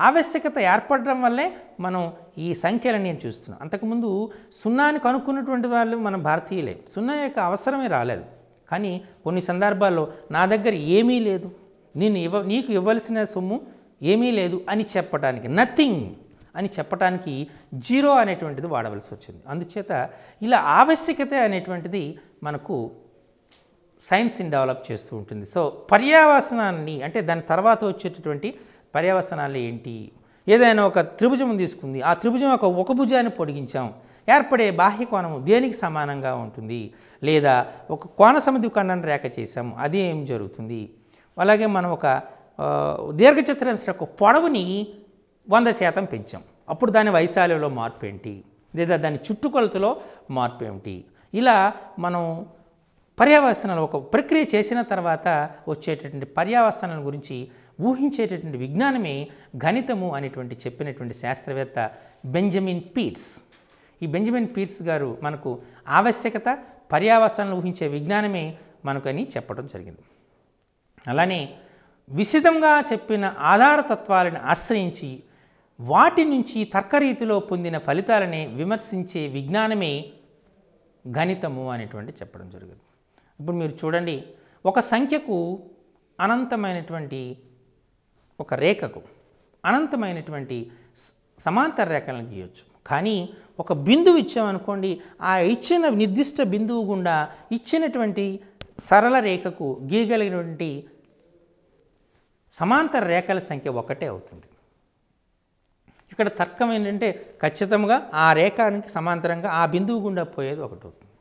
ఆవశ్యకత ఏర్పడడం వల్లే మనం ఈ సంఖ్యలని నేను చూస్తున్నాం అంతకుముందు సున్నాని కనుక్కున్నటువంటి వాళ్ళు మన భారతీయులే సున్నా యొక్క అవసరమే రాలేదు కానీ కొన్ని సందర్భాల్లో నా దగ్గర ఏమీ లేదు నేను ఇవ్వ నీకు ఇవ్వాల్సిన సొమ్ము ఏమీ లేదు అని చెప్పటానికి నథింగ్ అని చెప్పటానికి జీరో అనేటువంటిది వాడవలసి వచ్చింది అందుచేత ఇలా ఆవశ్యకత అనేటువంటిది మనకు సైన్స్ని డెవలప్ చేస్తూ ఉంటుంది సో పర్యావసనాన్ని అంటే దాని తర్వాత వచ్చేటటువంటి పర్యావసనాలు ఏంటి ఏదైనా ఒక త్రిభుజం తీసుకుంది ఆ త్రిభుజం యొక్క ఒక భుజాన్ని పొడిగించాం ఏర్పడే బాహ్య కోణము దేనికి సమానంగా ఉంటుంది లేదా ఒక కోణ సమితి ఖండన రేఖ చేసాము అది ఏం జరుగుతుంది అలాగే మనం ఒక దీర్ఘచతురస్ర యొక్క పొడవుని వంద శాతం పెంచాం అప్పుడు దాని వైశాల్యంలో మార్పు ఏంటి లేదా దాని చుట్టుకొలతలో మార్పు ఏమిటి ఇలా మనం పర్యావసనాలు ఒక ప్రక్రియ చేసిన తర్వాత వచ్చేటటువంటి పర్యావసనాల గురించి ఊహించేటటువంటి విజ్ఞానమే గణితము అనేటువంటి చెప్పినటువంటి శాస్త్రవేత్త బెంజమిన్ పీర్స్ ఈ బెంజమిన్ పీర్స్ గారు మనకు ఆవశ్యకత పర్యావసనాలు ఊహించే విజ్ఞానమే మనకు అని చెప్పడం జరిగింది అలానే విశిదంగా చెప్పిన ఆధారతత్వాలను ఆశ్రయించి వాటి నుంచి తర్కరీతిలో పొందిన ఫలితాలనే విమర్శించే విజ్ఞానమే గణితము అనేటువంటి చెప్పడం జరిగింది ఇప్పుడు మీరు చూడండి ఒక సంఖ్యకు అనంతమైనటువంటి ఒక రేఖకు అనంతమైనటువంటి సమాంతర రేఖలను గీయవచ్చు కానీ ఒక బిందువు ఇచ్చామనుకోండి ఆ ఇచ్చిన నిర్దిష్ట బిందువు గుండా ఇచ్చినటువంటి సరళ రేఖకు గీయగలిగినటువంటి సమాంతర రేఖల సంఖ్య ఒకటే అవుతుంది ఇక్కడ తర్కం ఏంటంటే ఖచ్చితంగా ఆ రేఖానికి సమాంతరంగా ఆ బిందువు గుండా పోయేది ఒకటి అవుతుంది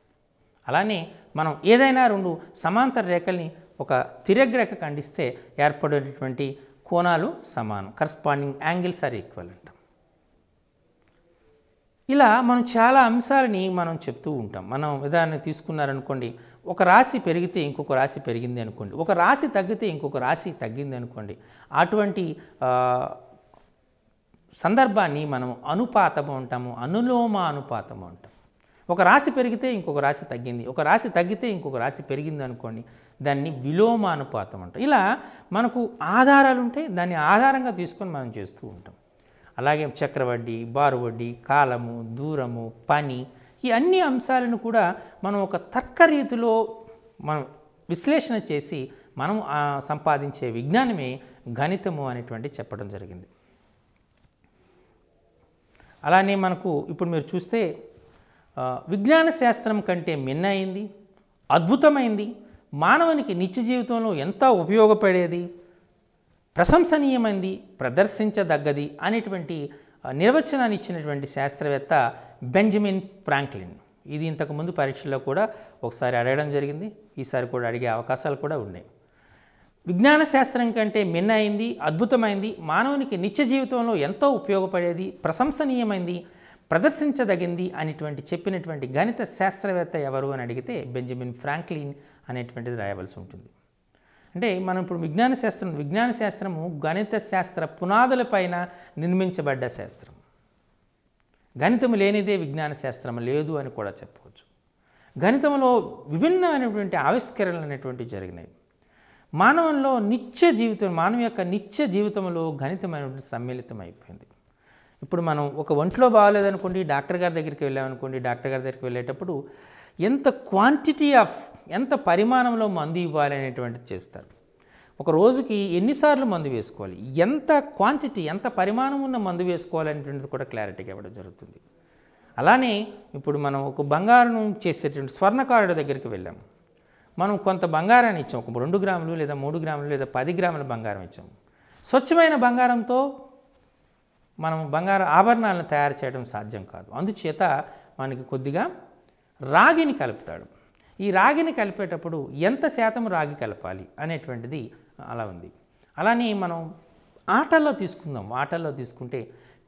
అలానే మనం ఏదైనా రెండు సమాంతర రేఖల్ని ఒక తిరగ్రేఖ ఖండిస్తే ఏర్పడేటటువంటి కోణాలు సమానం కరస్పాండింగ్ యాంగిల్స్ ఆర్ ఈక్వల్ ఇలా మనం చాలా అంశాలని మనం చెప్తూ ఉంటాం మనం విధానం తీసుకున్నారనుకోండి ఒక రాశి పెరిగితే ఇంకొక రాశి పెరిగింది అనుకోండి ఒక రాశి తగ్గితే ఇంకొక రాశి తగ్గింది అనుకోండి అటువంటి సందర్భాన్ని మనం అనుపాతము అంటాము అనులోమ అనుపాతము అంటాం ఒక రాశి పెరిగితే ఇంకొక రాశి తగ్గింది ఒక రాశి తగ్గితే ఇంకొక రాశి పెరిగింది అనుకోండి దాన్ని విలోమ అనుపాతం అంటాం ఇలా మనకు ఆధారాలు ఉంటాయి దాన్ని ఆధారంగా తీసుకొని మనం చేస్తూ ఉంటాం అలాగే చక్రవడ్డీ బారువడ్డీ కాలము దూరము పని ఈ అన్ని అంశాలను కూడా మనం ఒక తర్క రీతిలో మనం విశ్లేషణ చేసి మనం సంపాదించే విజ్ఞానమే గణితము అనేటువంటి చెప్పడం జరిగింది అలానే మనకు ఇప్పుడు మీరు చూస్తే విజ్ఞాన శాస్త్రం కంటే మిన్నయింది అద్భుతమైంది మానవునికి నిత్య జీవితంలో ఎంత ఉపయోగపడేది ప్రశంసనీయమైంది ప్రదర్శించదగ్గది అనేటువంటి నిర్వచనాన్ని ఇచ్చినటువంటి శాస్త్రవేత్త బెంజమిన్ ఫ్రాంక్లిన్ ఇది ఇంతకుముందు పరీక్షల్లో కూడా ఒకసారి అడగడం జరిగింది ఈసారి కూడా అడిగే అవకాశాలు కూడా ఉన్నాయి విజ్ఞాన శాస్త్రం కంటే మిన్నయింది అద్భుతమైంది మానవునికి నిత్య జీవితంలో ఎంతో ఉపయోగపడేది ప్రశంసనీయమైంది ప్రదర్శించదగింది అనేటువంటి చెప్పినటువంటి గణిత శాస్త్రవేత్త ఎవరు అని అడిగితే బెంజమిన్ ఫ్రాంక్లిన్ అనేటువంటిది రాయవలసి ఉంటుంది అంటే మనం ఇప్పుడు విజ్ఞాన శాస్త్రం విజ్ఞాన శాస్త్రము గణిత శాస్త్ర పునాదులపైన నిర్మించబడ్డ శాస్త్రం గణితము లేనిదే విజ్ఞాన శాస్త్రం లేదు అని కూడా చెప్పవచ్చు గణితంలో విభిన్నమైనటువంటి ఆవిష్కరణలు అనేటువంటివి జరిగినాయి మానవంలో నిత్య జీవితం మానవ యొక్క నిత్య జీవితంలో గణితమైనటువంటి సమ్మిళితం అయిపోయింది ఇప్పుడు మనం ఒక ఒంట్లో బాగోలేదనుకోండి డాక్టర్ గారి దగ్గరికి వెళ్ళామనుకోండి డాక్టర్ గారి దగ్గరికి వెళ్ళేటప్పుడు ఎంత క్వాంటిటీ ఆఫ్ ఎంత పరిమాణంలో మందు ఇవ్వాలి అనేటువంటిది చేస్తారు ఒక రోజుకి ఎన్నిసార్లు మందు వేసుకోవాలి ఎంత క్వాంటిటీ ఎంత పరిమాణం ఉన్న మందు వేసుకోవాలి అనేటువంటిది కూడా క్లారిటీగా ఇవ్వడం జరుగుతుంది అలానే ఇప్పుడు మనం ఒక బంగారం చేసేటువంటి స్వర్ణకారుడి దగ్గరికి వెళ్ళాము మనం కొంత బంగారాన్ని ఇచ్చాం ఒక రెండు గ్రాములు లేదా మూడు గ్రాములు లేదా పది గ్రాముల బంగారం ఇచ్చాము స్వచ్ఛమైన బంగారంతో మనం బంగార ఆభరణాలను తయారు చేయడం సాధ్యం కాదు అందుచేత మనకి కొద్దిగా రాగిని కలుపుతాడు ఈ రాగిని కలిపేటప్పుడు ఎంత శాతం రాగి కలపాలి అనేటువంటిది అలా ఉంది అలానే మనం ఆటల్లో తీసుకుందాం ఆటల్లో తీసుకుంటే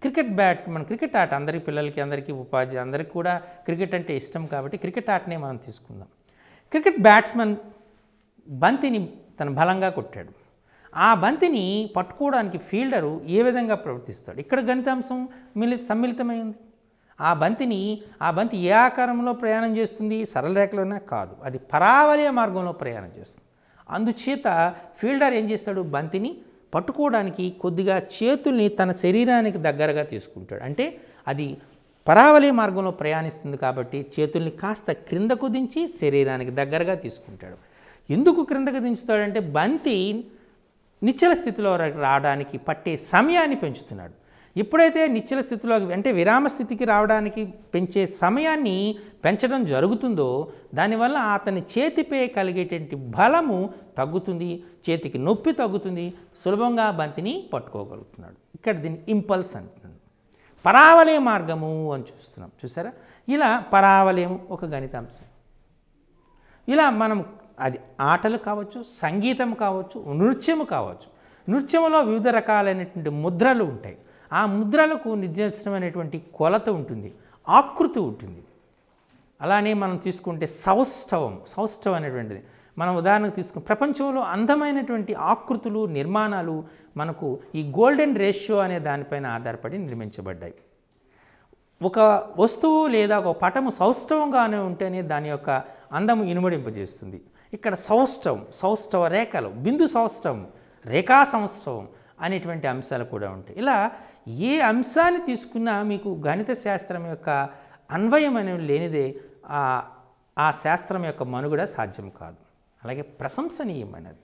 క్రికెట్ బ్యాట్ మన క్రికెట్ ఆట అందరి పిల్లలకి అందరికీ ఉపాధి అందరికీ కూడా క్రికెట్ అంటే ఇష్టం కాబట్టి క్రికెట్ ఆటనే మనం తీసుకుందాం క్రికెట్ బ్యాట్స్మెన్ బంతిని తను బలంగా కొట్టాడు ఆ బంతిని పట్టుకోవడానికి ఫీల్డరు ఏ విధంగా ప్రవర్తిస్తాడు ఇక్కడ గణితాంశం మిలి సమ్మిళితమై ఉంది ఆ బంతిని ఆ బంతి ఏ ఆకారంలో ప్రయాణం చేస్తుంది సరళరేఖలోనే కాదు అది పరావలయ మార్గంలో ప్రయాణం చేస్తుంది అందుచేత ఫీల్డర్ ఏం చేస్తాడు బంతిని పట్టుకోవడానికి కొద్దిగా చేతుల్ని తన శరీరానికి దగ్గరగా తీసుకుంటాడు అంటే అది పరావలయ మార్గంలో ప్రయాణిస్తుంది కాబట్టి చేతుల్ని కాస్త క్రిందకు దించి శరీరానికి దగ్గరగా తీసుకుంటాడు ఎందుకు క్రిందకు దించుతాడంటే బంతి నిశ్చల స్థితిలో రావడానికి పట్టే సమయాన్ని పెంచుతున్నాడు ఎప్పుడైతే నిశ్చల స్థితిలోకి అంటే విరామ స్థితికి రావడానికి పెంచే సమయాన్ని పెంచడం జరుగుతుందో దానివల్ల అతని చేతిపై కలిగేటువంటి బలము తగ్గుతుంది చేతికి నొప్పి తగ్గుతుంది సులభంగా బంతిని పట్టుకోగలుగుతున్నాడు ఇక్కడ దీన్ని ఇంపల్స్ అంటున్నాడు పరావలయ మార్గము అని చూస్తున్నాం చూసారా ఇలా పరావలయం ఒక గణితాంశం ఇలా మనం అది ఆటలు కావచ్చు సంగీతం కావచ్చు నృత్యము కావచ్చు నృత్యంలో వివిధ రకాలైనటువంటి ముద్రలు ఉంటాయి ఆ ముద్రలకు నిర్దిష్టమైనటువంటి కొలత ఉంటుంది ఆకృతి ఉంటుంది అలానే మనం తీసుకుంటే సౌష్ఠవం సౌష్ఠవం అనేటువంటిది మనం ఉదాహరణకు తీసుకుని ప్రపంచంలో అందమైనటువంటి ఆకృతులు నిర్మాణాలు మనకు ఈ గోల్డెన్ రేషియో అనే దానిపైన ఆధారపడి నిర్మించబడ్డాయి ఒక వస్తువు లేదా ఒక పటము సౌష్ఠవంగానే ఉంటేనే దాని యొక్క అందము ఇనుమడింపజేస్తుంది ఇక్కడ సౌష్ఠవం సౌష్ఠవ రేఖలు బిందు సౌష్ఠవం రేఖా సౌష్ఠవం అనేటువంటి అంశాలు కూడా ఉంటాయి ఇలా ఏ అంశాన్ని తీసుకున్నా మీకు గణిత శాస్త్రం యొక్క అన్వయం అనేది లేనిదే ఆ ఆ శాస్త్రం యొక్క మనుగడ సాధ్యం కాదు అలాగే ప్రశంసనీయమైనది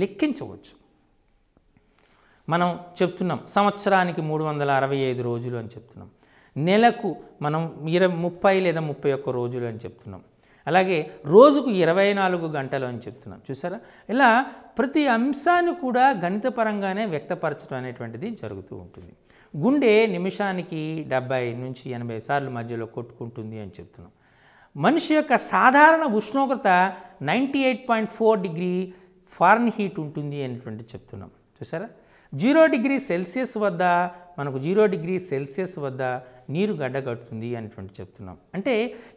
లెక్కించవచ్చు మనం చెప్తున్నాం సంవత్సరానికి మూడు వందల అరవై ఐదు రోజులు అని చెప్తున్నాం నెలకు మనం ఇరవై ముప్పై లేదా ముప్పై ఒక్క రోజులు అని చెప్తున్నాం అలాగే రోజుకు ఇరవై నాలుగు గంటలు అని చెప్తున్నాం చూసారా ఇలా ప్రతి అంశాన్ని కూడా గణితపరంగానే వ్యక్తపరచడం అనేటువంటిది జరుగుతూ ఉంటుంది గుండె నిమిషానికి డెబ్బై నుంచి ఎనభై సార్లు మధ్యలో కొట్టుకుంటుంది అని చెప్తున్నాం మనిషి యొక్క సాధారణ ఉష్ణోగ్రత ninety eight point four degree Fahrenheit ఉంటుంది అనేటువంటి చెప్తున్నాం చూసారా జీరో డిగ్రీ సెల్సియస్ వద్ద మనకు జీరో డిగ్రీ సెల్సియస్ వద్ద నీరు గడ్డ కట్టుతుంది అనేటువంటి చెప్తున్నాం అంటే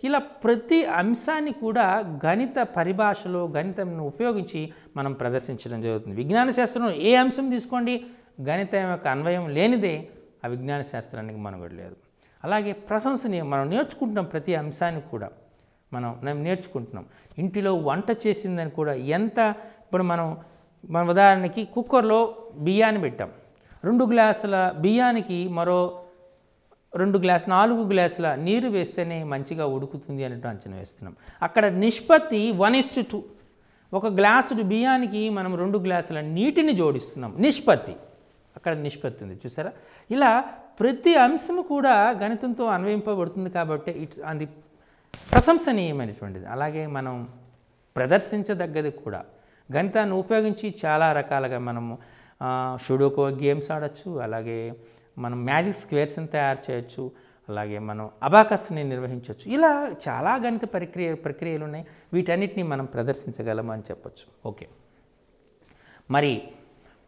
ఇలా ప్రతి అంశాన్ని కూడా గణిత పరిభాషలో గణితం ఉపయోగించి మనం ప్రదర్శించడం జరుగుతుంది విజ్ఞాన శాస్త్రంలో ఏ అంశం తీసుకోండి గణితం యొక్క అన్వయం లేనిదే ఆ విజ్ఞాన శాస్త్రానికి మనబడి లేదు అలాగే ప్రశంసనీయం మనం నేర్చుకుంటున్నాం ప్రతి అంశానికి కూడా మనం నేర్చుకుంటున్నాం ఇంటిలో వంట చేసిందని కూడా ఎంత ఇప్పుడు మనం మన ఉదాహరణకి కుక్కర్లో బియ్యాన్ని పెట్టాం రెండు గ్లాసుల బియ్యానికి మరో రెండు గ్లాస్ నాలుగు గ్లాసుల నీరు వేస్తేనే మంచిగా ఉడుకుతుంది అన్నట్టు అంచనా వేస్తున్నాం అక్కడ నిష్పత్తి వన్ ఇస్టు టూ ఒక గ్లాసుడు బియ్యానికి మనం రెండు గ్లాసుల నీటిని జోడిస్తున్నాం నిష్పత్తి అక్కడ నిష్పత్తి ఉంది చూసారా ఇలా ప్రతి అంశము కూడా గణితంతో అన్వయింపబడుతుంది కాబట్టి ఇట్స్ అది ప్రశంసనీయమైనటువంటిది అలాగే మనం ప్రదర్శించదగ్గది కూడా గణితాన్ని ఉపయోగించి చాలా రకాలుగా మనము షుడోకో గేమ్స్ ఆడచ్చు అలాగే మనం మ్యాజిక్ స్క్వేర్స్ని తయారు చేయొచ్చు అలాగే మనం అబాకస్ని నిర్వహించవచ్చు ఇలా చాలా గణిత ప్రక్రియ ప్రక్రియలు ఉన్నాయి వీటన్నిటిని మనం ప్రదర్శించగలమని చెప్పచ్చు ఓకే మరి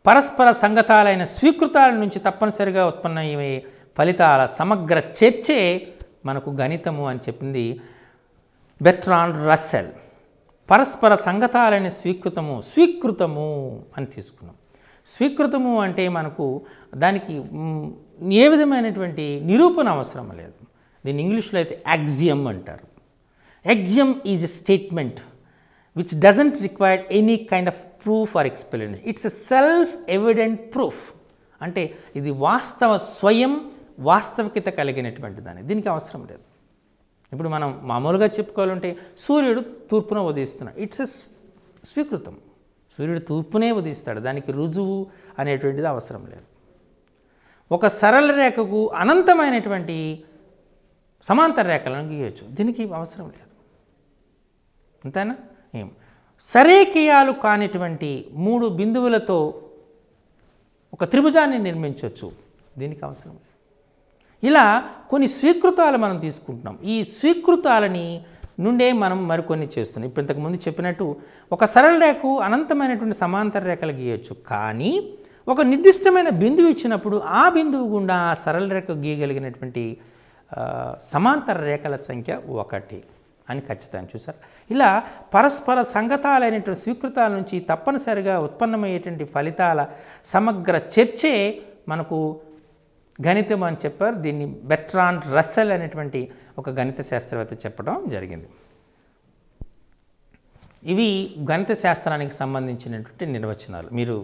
పరస్పర సంగతాలైన స్వీకృతాల నుంచి తప్పనిసరిగా ఉత్పన్నమయ్యే ఫలితాల సమగ్ర చర్చే మనకు గణితము అని చెప్పింది బెట్రాన్ రస్సెల్ పరస్పర సంగతాలైన స్వీకృతము స్వీకృతము అని తీసుకున్నాం స్వీకృతము అంటే మనకు దానికి ఏ విధమైనటువంటి నిరూపణ అవసరం లేదు దీన్ని ఇంగ్లీష్లో అయితే ఎగ్జియం అంటారు axiom is statement which doesn't require any kind of proof or explanation it's a self evident proof అంటే ఇది వాస్తవ స్వయం వాస్తవికత కలిగినటువంటి దాన్ని దీనికి అవసరం లేదు ఇప్పుడు మనం మామూలుగా చెప్పుకోవాలంటే సూర్యుడు తూర్పున ఉదయిస్తున్నాడు ఇట్స్ ఎ స్వీకృతం సూర్యుడు తూర్పునే ఉదయిస్తాడు దానికి రుజువు అనేటువంటిది అవసరం లేదు ఒక సరళ రేఖకు అనంతమైనటువంటి సమాంతర రేఖలను గీయవచ్చు దీనికి అవసరం లేదు అంతేనా సరేకేయాలు కానిటువంటి మూడు బిందువులతో ఒక త్రిభుజాన్ని నిర్మించవచ్చు దీనికి అవసరం ఇలా కొన్ని స్వీకృతాలు మనం తీసుకుంటున్నాం ఈ స్వీకృతాలని నుండే మనం మరికొన్ని చేస్తున్నాం ఇప్పుడు ఇంతకుముందు చెప్పినట్టు ఒక సరళ రేఖకు అనంతమైనటువంటి సమాంతర రేఖలు గీయవచ్చు కానీ ఒక నిర్దిష్టమైన బిందువు ఇచ్చినప్పుడు ఆ బిందువు గుండా ఆ సరళ రేఖ గీయగలిగినటువంటి సమాంతర రేఖల సంఖ్య ఒకటి అని ఖచ్చితంగా చూసారు ఇలా పరస్పర సంగతాలైనటువంటి స్వీకృతాల నుంచి తప్పనిసరిగా ఉత్పన్నమయ్యేటువంటి ఫలితాల సమగ్ర చర్చే మనకు గణితం అని చెప్పారు దీన్ని బెట్రాన్ రస్సెల్ అనేటువంటి ఒక గణిత శాస్త్రవేత్త చెప్పడం జరిగింది ఇవి గణిత శాస్త్రానికి సంబంధించినటువంటి నిర్వచనాలు మీరు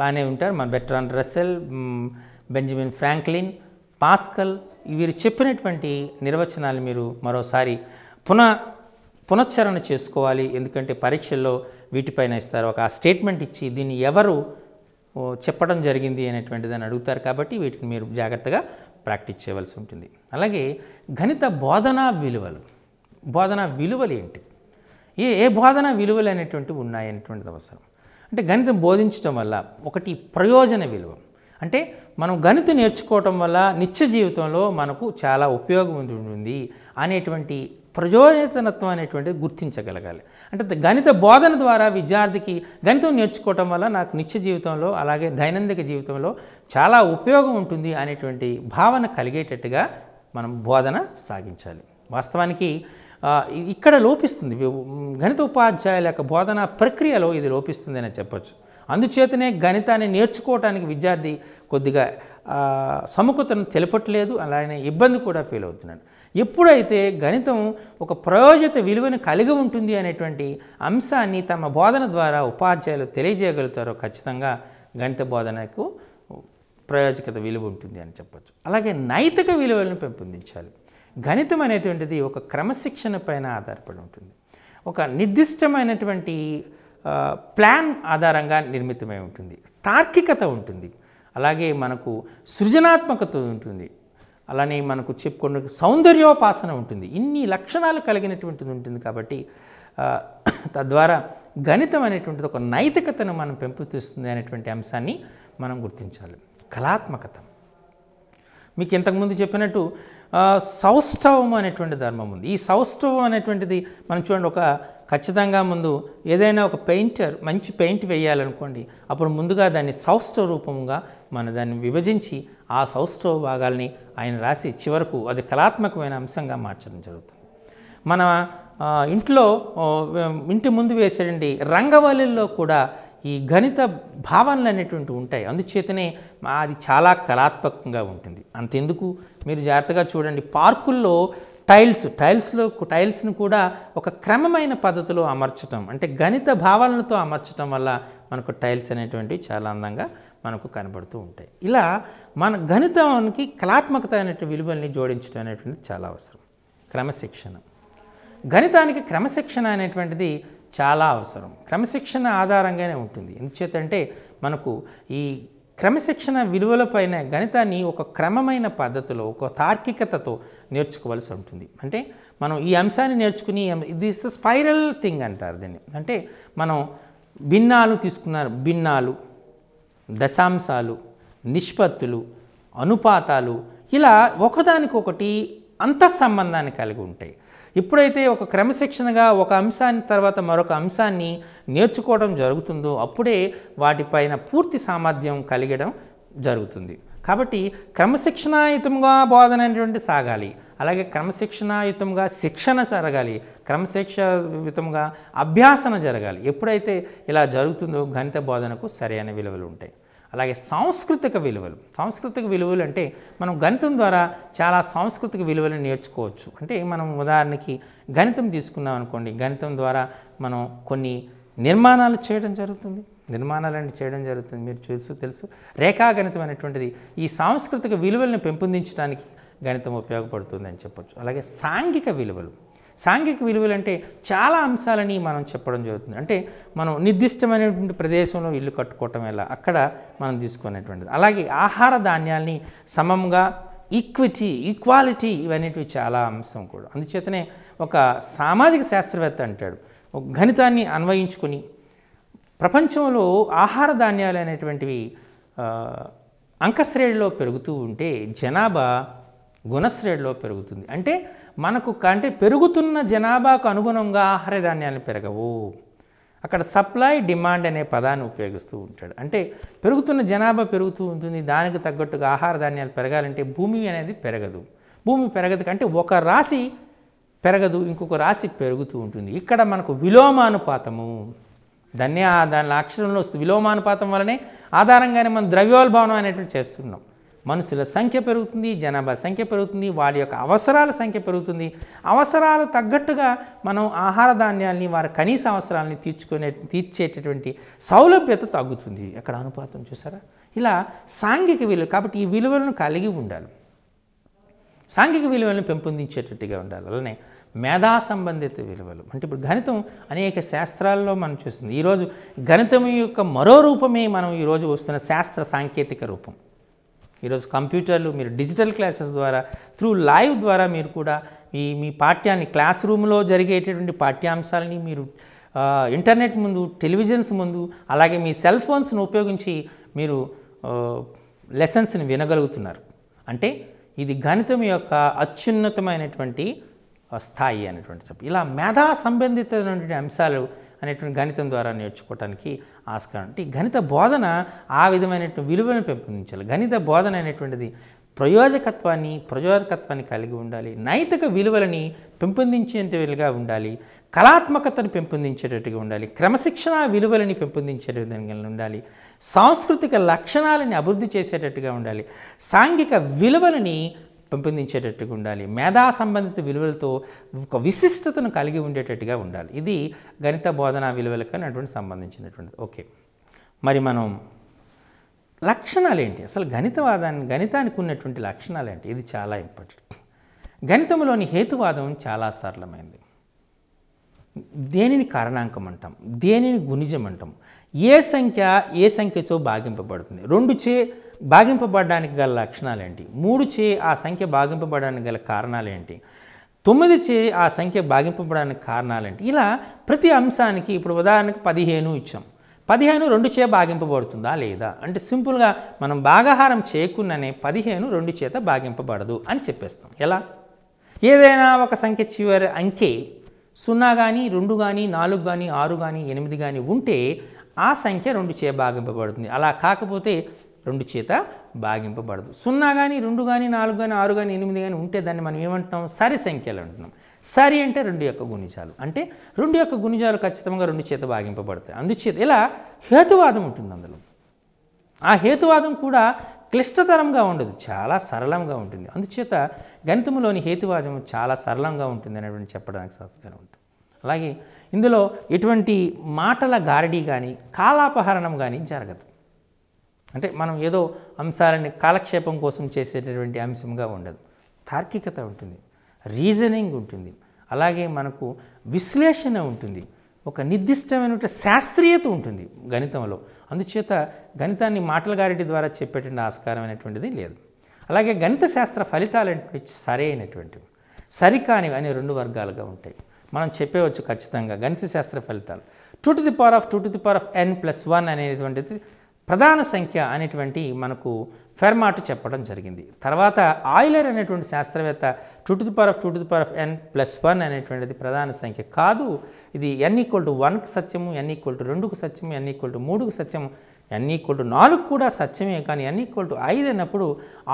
బాగానే ఉంటారు మన Bertrand Russell Benjamin Franklin Pascal వీరు చెప్పినటువంటి నిర్వచనాలు మీరు మరోసారి పునః పునశ్చరణ చేసుకోవాలి ఎందుకంటే పరీక్షల్లో వీటిపైన ఇస్తారు ఒక స్టేట్మెంట్ ఇచ్చి దీన్ని ఎవరు చెప్పడం జరిగింది అనేటువంటిది దాన్ని అడుగుతారు కాబట్టి వీటిని మీరు జాగ్రత్తగా ప్రాక్టీస్ చేయవలసి ఉంటుంది అలాగే గణిత బోధనా విలువలు బోధనా విలువలు ఏంటి ఏ ఏ బోధనా విలువలు అనేటువంటివి ఉన్నాయనేటువంటిది అవసరం అంటే గణితం బోధించడం వల్ల ఒకటి ప్రయోజన విలువ అంటే మనం గణితం నేర్చుకోవటం వల్ల నిత్య జీవితంలో మనకు చాలా ఉపయోగం ఉంటుంది అనేటువంటి ప్రయోజనత్వం అనేటువంటిది గుర్తించగలగాలి అంటే గణిత బోధన ద్వారా విద్యార్థికి గణితం నేర్చుకోవటం వల్ల నాకు నిత్య జీవితంలో అలాగే దైనందిక జీవితంలో చాలా ఉపయోగం ఉంటుంది అనేటువంటి భావన కలిగేటట్టుగా మనం బోధన సాగించాలి వాస్తవానికి ఇక్కడ లోపిస్తుంది గణిత ఉపాధ్యాయుల యొక్క బోధన ప్రక్రియలో ఇది లోపిస్తుంది అని చెప్పచ్చు అందుచేతనే గణితాన్ని నేర్చుకోవటానికి విద్యార్థి కొద్దిగా సముఖతను తెలపట్లేదు అలానే ఇబ్బంది కూడా ఫీల్ అవుతున్నాడు ఎప్పుడైతే గణితం ఒక ప్రయోజిత విలువను కలిగి ఉంటుంది అనేటువంటి అంశాన్ని తమ బోధన ద్వారా ఉపాధ్యాయులు తెలియజేయగలుగుతారో ఖచ్చితంగా గణిత బోధనకు ప్రయోజకత విలువ ఉంటుంది అని చెప్పచ్చు అలాగే నైతిక విలువలను పెంపొందించాలి గణితం అనేటువంటిది ఒక క్రమశిక్షణ పైన ఆధారపడి ఉంటుంది ఒక నిర్దిష్టమైనటువంటి ప్లాన్ ఆధారంగా నిర్మితమై ఉంటుంది తార్కికత ఉంటుంది అలాగే మనకు సృజనాత్మకత ఉంటుంది అలానే మనకు చెప్పుకున్న సౌందర్యోపాసన ఉంటుంది ఇన్ని లక్షణాలు కలిగినటువంటిది ఉంటుంది కాబట్టి తద్వారా గణితం అనేటువంటిది ఒక నైతికతను మనం పెంపుతీస్తుంది అనేటువంటి అంశాన్ని మనం గుర్తించాలి కళాత్మకత మీకు ఇంతకుముందు చెప్పినట్టు సౌష్ఠవం అనేటువంటి ధర్మం ఉంది ఈ సౌష్ఠవం అనేటువంటిది మనం చూడండి ఒక ఖచ్చితంగా ముందు ఏదైనా ఒక పెయింటర్ మంచి పెయింట్ వేయాలనుకోండి అప్పుడు ముందుగా దాన్ని సౌష్ఠ రూపంగా మన దాన్ని విభజించి ఆ సౌష్ఠవ భాగాల్ని ఆయన రాసి చివరకు అది కళాత్మకమైన అంశంగా మార్చడం జరుగుతుంది మన ఇంట్లో ఇంటి ముందు వేసేయండి రంగవల్లిలో కూడా ఈ గణిత భావనలు అనేటువంటి ఉంటాయి అందుచేతనే అది చాలా కళాత్మకంగా ఉంటుంది అంతెందుకు మీరు జాగ్రత్తగా చూడండి పార్కుల్లో టైల్స్ టైల్స్లో టైల్స్ను కూడా ఒక క్రమమైన పద్ధతిలో అమర్చటం అంటే గణిత భావాలతో అమర్చటం వల్ల మనకు టైల్స్ అనేటువంటివి చాలా అందంగా మనకు కనబడుతూ ఉంటాయి ఇలా మన గణితానికి కళాత్మకత అనేటువంటి విలువల్ని జోడించడం అనేటువంటిది చాలా అవసరం క్రమశిక్షణ గణితానికి క్రమశిక్షణ అనేటువంటిది చాలా అవసరం క్రమశిక్షణ ఆధారంగానే ఉంటుంది ఎందుచేతంటే మనకు ఈ క్రమశిక్షణ విలువలపైన గణితాన్ని ఒక క్రమమైన పద్ధతిలో ఒక తార్కికతతో నేర్చుకోవాల్సి ఉంటుంది అంటే మనం ఈ అంశాన్ని నేర్చుకుని దిస్ స్పైరల్ థింగ్ అంటారు దీన్ని అంటే మనం భిన్నాలు తీసుకున్నారు భిన్నాలు దశాంశాలు నిష్పత్తులు అనుపాతాలు ఇలా ఒకదానికొకటి అంత సంబంధాన్ని కలిగి ఉంటాయి ఎప్పుడైతే ఒక క్రమశిక్షణగా ఒక అంశాన్ని తర్వాత మరొక అంశాన్ని నేర్చుకోవడం జరుగుతుందో అప్పుడే వాటిపైన పూర్తి సామర్థ్యం కలిగడం జరుగుతుంది కాబట్టి క్రమశిక్షణాయుతంగా బోధన అనేటువంటి సాగాలి అలాగే క్రమశిక్షణాయుతంగా శిక్షణ జరగాలి క్రమశిక్షయుతంగా అభ్యాసన జరగాలి ఎప్పుడైతే ఇలా జరుగుతుందో గణిత బోధనకు సరైన విలువలు ఉంటాయి అలాగే సాంస్కృతిక విలువలు సాంస్కృతిక విలువలు అంటే మనం గణితం ద్వారా చాలా సాంస్కృతిక విలువలు నేర్చుకోవచ్చు అంటే మనం ఉదాహరణకి గణితం తీసుకున్నాం అనుకోండి గణితం ద్వారా మనం కొన్ని నిర్మాణాలు చేయడం జరుగుతుంది నిర్మాణాలన్నీ చేయడం జరుగుతుంది మీరు చూసు తెలుసు రేఖాగణితం అనేటువంటిది ఈ సాంస్కృతిక విలువలను పెంపొందించడానికి గణితం ఉపయోగపడుతుంది అని చెప్పొచ్చు అలాగే సాంఘిక విలువలు సాంఘిక విలువలు అంటే చాలా అంశాలని మనం చెప్పడం జరుగుతుంది అంటే మనం నిర్దిష్టమైనటువంటి ప్రదేశంలో ఇల్లు కట్టుకోవటం ఎలా అక్కడ మనం తీసుకునేటువంటిది అలాగే ఆహార ధాన్యాల్ని సమంగా ఈక్విటీ ఈక్వాలిటీ ఇవన్నీ చాలా అంశం కూడా అందుచేతనే ఒక సామాజిక శాస్త్రవేత్త అంటాడు ఒక గణితాన్ని అన్వయించుకొని ప్రపంచంలో ఆహార ధాన్యాలు అనేటువంటివి అంకశ్రేణిలో పెరుగుతూ ఉంటే జనాభా గుణశ్రేణిలో పెరుగుతుంది అంటే మనకు అంటే పెరుగుతున్న జనాభాకు అనుగుణంగా ఆహార ధాన్యాలు పెరగవు అక్కడ సప్లై డిమాండ్ అనే పదాన్ని ఉపయోగిస్తూ ఉంటాడు అంటే పెరుగుతున్న జనాభా పెరుగుతూ ఉంటుంది దానికి తగ్గట్టుగా ఆహార ధాన్యాలు పెరగాలంటే భూమి అనేది పెరగదు భూమి పెరగదు అంటే ఒక రాశి పెరగదు ఇంకొక రాశి పెరుగుతూ ఉంటుంది ఇక్కడ మనకు విలోమానుపాతము దాన్ని దాని అక్షరంలో వస్తుంది విలోమానుపాతం వలనే ఆధారంగానే మనం ద్రవ్యోల్భావనం అనేటువంటి చేస్తున్నాం మనుషుల సంఖ్య పెరుగుతుంది జనాభా సంఖ్య పెరుగుతుంది వారి యొక్క అవసరాల సంఖ్య పెరుగుతుంది అవసరాలు తగ్గట్టుగా మనం ఆహార ధాన్యాల్ని వారి కనీస అవసరాలని తీర్చుకునే తీర్చేటటువంటి సౌలభ్యత తగ్గుతుంది ఎక్కడ అనుపాతం చూసారా ఇలా సాంఘిక విలువ కాబట్టి ఈ విలువలను కలిగి ఉండాలి సాంఘిక విలువలను పెంపొందించేటట్టుగా ఉండాలి అలానే మేధా సంబంధిత విలువలు అంటే ఇప్పుడు గణితం అనేక శాస్త్రాల్లో మనం చూస్తుంది ఈరోజు గణితం యొక్క మరో రూపమే మనం ఈరోజు వస్తున్న శాస్త్ర సాంకేతిక రూపం ఈరోజు కంప్యూటర్లు మీరు డిజిటల్ క్లాసెస్ ద్వారా త్రూ లైవ్ ద్వారా మీరు కూడా ఈ మీ పాఠ్యాన్ని క్లాస్ రూమ్లో జరిగేటటువంటి పాఠ్యాంశాలని మీరు ఇంటర్నెట్ ముందు టెలివిజన్స్ ముందు అలాగే మీ సెల్ ఫోన్స్ను ఉపయోగించి మీరు లెసన్స్ని వినగలుగుతున్నారు అంటే ఇది గణితం యొక్క అత్యున్నతమైనటువంటి స్థాయి అనేటువంటి చెప్పి ఇలా మేధా సంబంధితమైనటువంటి అంశాలు అనేటువంటి గణితం ద్వారా నేర్చుకోవటానికి ఆస్కారం అంటే గణిత బోధన ఆ విధమైనటువంటి విలువను పెంపొందించాలి గణిత బోధన అనేటువంటిది ప్రయోజకత్వాన్ని ప్రయోజకత్వాన్ని కలిగి ఉండాలి నైతిక విలువలని పెంపొందించేటవిలుగా ఉండాలి కళాత్మకతను పెంపొందించేటట్టుగా ఉండాలి క్రమశిక్షణ విలువలని పెంపొందించే విధంగా ఉండాలి సాంస్కృతిక లక్షణాలని అభివృద్ధి చేసేటట్టుగా ఉండాలి సాంఘిక విలువలని పెంపొందించేటట్టుగా ఉండాలి మేధా సంబంధిత విలువలతో ఒక విశిష్టతను కలిగి ఉండేటట్టుగా ఉండాలి ఇది గణిత బోధనా విలువలకు అటువంటి సంబంధించినటువంటిది ఓకే మరి మనం లక్షణాలు ఏంటి అసలు గణితవాదాన్ని గణితానికి ఉన్నటువంటి లక్షణాలు ఏంటి ఇది చాలా ఇంపార్టెంట్ గణితంలోని హేతువాదం చాలా సరళమైంది దేనిని కారణాంకం అంటాం దేనిని గుణిజం అంటాం ఏ సంఖ్య ఏ సంఖ్యతో భాగింపబడుతుంది రెండు చే భాగింపబడడానికి గల లక్షణాలేంటి మూడు చే ఆ సంఖ్య భాగింపబడడానికి గల కారణాలేంటి తొమ్మిది చే ఆ సంఖ్య భాగింపబడడానికి కారణాలేంటి ఇలా ప్రతి అంశానికి ఇప్పుడు ఉదాహరణకు పదిహేను ఇచ్చాం పదిహేను రెండు చే భాగింపబడుతుందా లేదా అంటే సింపుల్గా మనం భాగాహారం చేయకున్ననే పదిహేను రెండు చేత భాగింపబడదు అని చెప్పేస్తాం ఎలా ఏదైనా ఒక సంఖ్య చివరి అంకె సున్నా కానీ రెండు కానీ నాలుగు కానీ ఆరు కానీ ఎనిమిది కానీ ఉంటే ఆ సంఖ్య రెండు చే భాగింపబడుతుంది అలా కాకపోతే రెండు చేత భాగింపబడదు సున్నా కానీ రెండు కానీ నాలుగు కానీ ఆరు కానీ ఎనిమిది కానీ ఉంటే దాన్ని మనం ఏమంటున్నాం సరి సంఖ్యలు అంటున్నాం సరి అంటే రెండు యొక్క గుణిజాలు అంటే రెండు యొక్క గుణిజాలు ఖచ్చితంగా రెండు చేత భాగింపబడతాయి అందుచేత ఇలా హేతువాదం ఉంటుంది అందులో ఆ హేతువాదం కూడా క్లిష్టతరంగా ఉండదు చాలా సరళంగా ఉంటుంది అందుచేత గణితంలోని హేతువాదం చాలా సరళంగా ఉంటుంది అనేటువంటి చెప్పడానికి సాధ్యంగా ఉంటుంది అలాగే ఇందులో ఎటువంటి మాటల గారడీ కానీ కాలాపహరణం కానీ జరగదు అంటే మనం ఏదో అంశాలని కాలక్షేపం కోసం చేసేటటువంటి అంశంగా ఉండదు తార్కికత ఉంటుంది రీజనింగ్ ఉంటుంది అలాగే మనకు విశ్లేషణ ఉంటుంది ఒక నిర్దిష్టమైన శాస్త్రీయత ఉంటుంది గణితంలో అందుచేత గణితాన్ని మాటల గారెడ్డి ద్వారా చెప్పేటువంటి ఆస్కారం అనేటువంటిది లేదు అలాగే గణిత శాస్త్ర ఫలితాలు సరైనటువంటివి సరికానివి అనే రెండు వర్గాలుగా ఉంటాయి మనం చెప్పేవచ్చు ఖచ్చితంగా గణిత శాస్త్ర ఫలితాలు two to the power of two to the power of n plus one అనేటువంటిది ప్రధాన సంఖ్య అనేటువంటి మనకు ఫెర్మాట్ చెప్పడం జరిగింది తర్వాత ఆయిలర్ అనేటువంటి శాస్త్రవేత్త to the power of to the power of n plus one అనేటువంటిది ప్రధాన సంఖ్య కాదు ఇది ఎన్ ఈక్వల్ టు వన్కి సత్యము ఎన్ ఈక్వల్ టు రెండుకు సత్యము ఎన్ ఈక్వల్ టు మూడుకు సత్యము ఎన్ ఈక్వల్ టు నాలుగు కూడా సత్యమే కానీ ఎన్ ఈక్వల్ టు ఐదు అన్నప్పుడు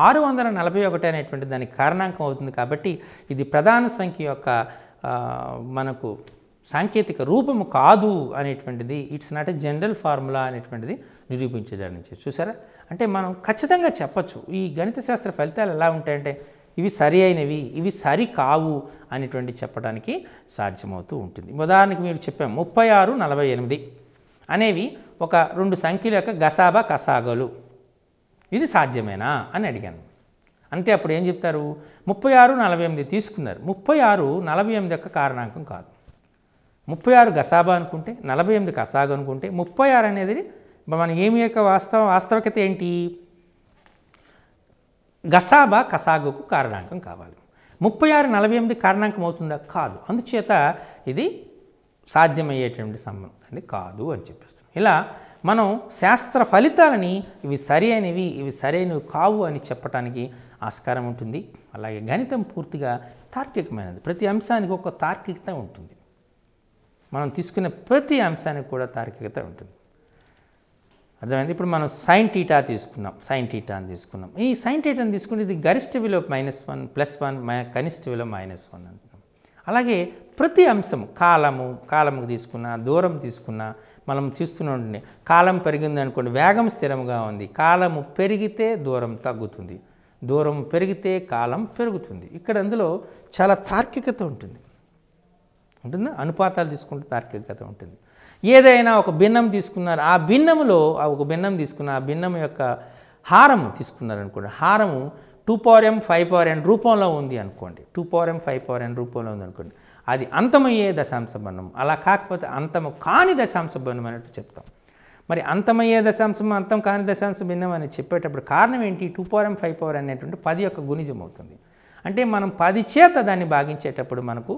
ఆరు వందల నలభై ఒకటి అనేటువంటి దానికి కారణాంకం అవుతుంది కాబట్టి ఇది ప్రధాన సంఖ్య యొక్క మనకు సాంకేతిక రూపము కాదు అనేటువంటిది it's not a general formula అనేటువంటిది నిరూపించడానికి చూసారా అంటే మనం ఖచ్చితంగా చెప్పచ్చు ఈ గణిత శాస్త్ర ఫలితాలు ఎలా ఉంటాయంటే ఇవి సరి అయినవి ఇవి సరి కావు అనేటువంటి చెప్పడానికి సాధ్యమవుతూ ఉంటుంది ఉదాహరణకు మీరు చెప్పాము ముప్పై ఆరు నలభై ఎనిమిది అనేవి ఒక రెండు సంఖ్యల యొక్క గసాబా కసాగలు ఇది సాధ్యమేనా అని అడిగాను అంటే అప్పుడు ఏం చెప్తారు ముప్పై ఆరు నలభై ఎనిమిది తీసుకున్నారు ముప్పై ఆరు నలభై ఎనిమిది యొక్క కారణాంకం కాదు ముప్పై ఆరు గసాబా అనుకుంటే నలభై ఎనిమిది కసాగ అనుకుంటే ముప్పై ఆరు అనేది మన ఏమి యొక్క వాస్తవ వాస్తవికత ఏంటి గసాబా కసాగుకు కారణాంకం కావాలి ముప్పై ఆరు నలభై ఎనిమిది కారణాంకం అవుతుందా కాదు అందుచేత ఇది సాధ్యమయ్యేటువంటి సంబంధం కాదు అని చెప్పేస్తుంది ఇలా మనం శాస్త్ర ఫలితాలని ఇవి సరి అయినవి ఇవి సరైనవి కావు అని చెప్పడానికి ఆస్కారం ఉంటుంది అలాగే గణితం పూర్తిగా తార్కికమైనది ప్రతి అంశానికి ఒక తార్కికత ఉంటుంది మనం తీసుకునే ప్రతి అంశానికి కూడా తార్కికత ఉంటుంది అర్థమైంది ఇప్పుడు మనం సైన్ టీటా తీసుకున్నాం సైన్ టీటా అని తీసుకున్నాం ఈ సైన్ టీటాని తీసుకుంటే ఇది గరిష్ట విలువ మైనస్ వన్ ప్లస్ వన్ కనిష్ట విలువ మైనస్ వన్ అంటున్నాం అలాగే ప్రతి అంశం కాలము కాలముకు తీసుకున్న దూరం తీసుకున్న మనం చూస్తున్న కాలం పెరిగింది అనుకోండి వేగం స్థిరంగా ఉంది కాలము పెరిగితే దూరం తగ్గుతుంది దూరం పెరిగితే కాలం పెరుగుతుంది ఇక్కడ అందులో చాలా తార్కికత ఉంటుంది ఉంటుందా అనుపాతాలు తీసుకుంటే తార్కికత ఉంటుంది ఏదైనా ఒక భిన్నం తీసుకున్నారు ఆ ఆ ఒక భిన్నం తీసుకున్న ఆ భిన్నం యొక్క హారము తీసుకున్నారనుకోండి హారము two power m five power n రూపంలో ఉంది అనుకోండి two power m five power n రూపంలో ఉంది అనుకోండి అది అంతమయ్యే దశాంశ బంధం అలా కాకపోతే అంతము కాని దశాంశ బంధం అన్నట్టు చెప్తాం మరి అంతమయ్యే దశాంశం అంతం కాని దశాంశ భిన్నం అని చెప్పేటప్పుడు కారణం ఏంటి two power m five power అనేటువంటి పది యొక్క గుణిజం అవుతుంది అంటే మనం పది చేత దాన్ని భాగించేటప్పుడు మనకు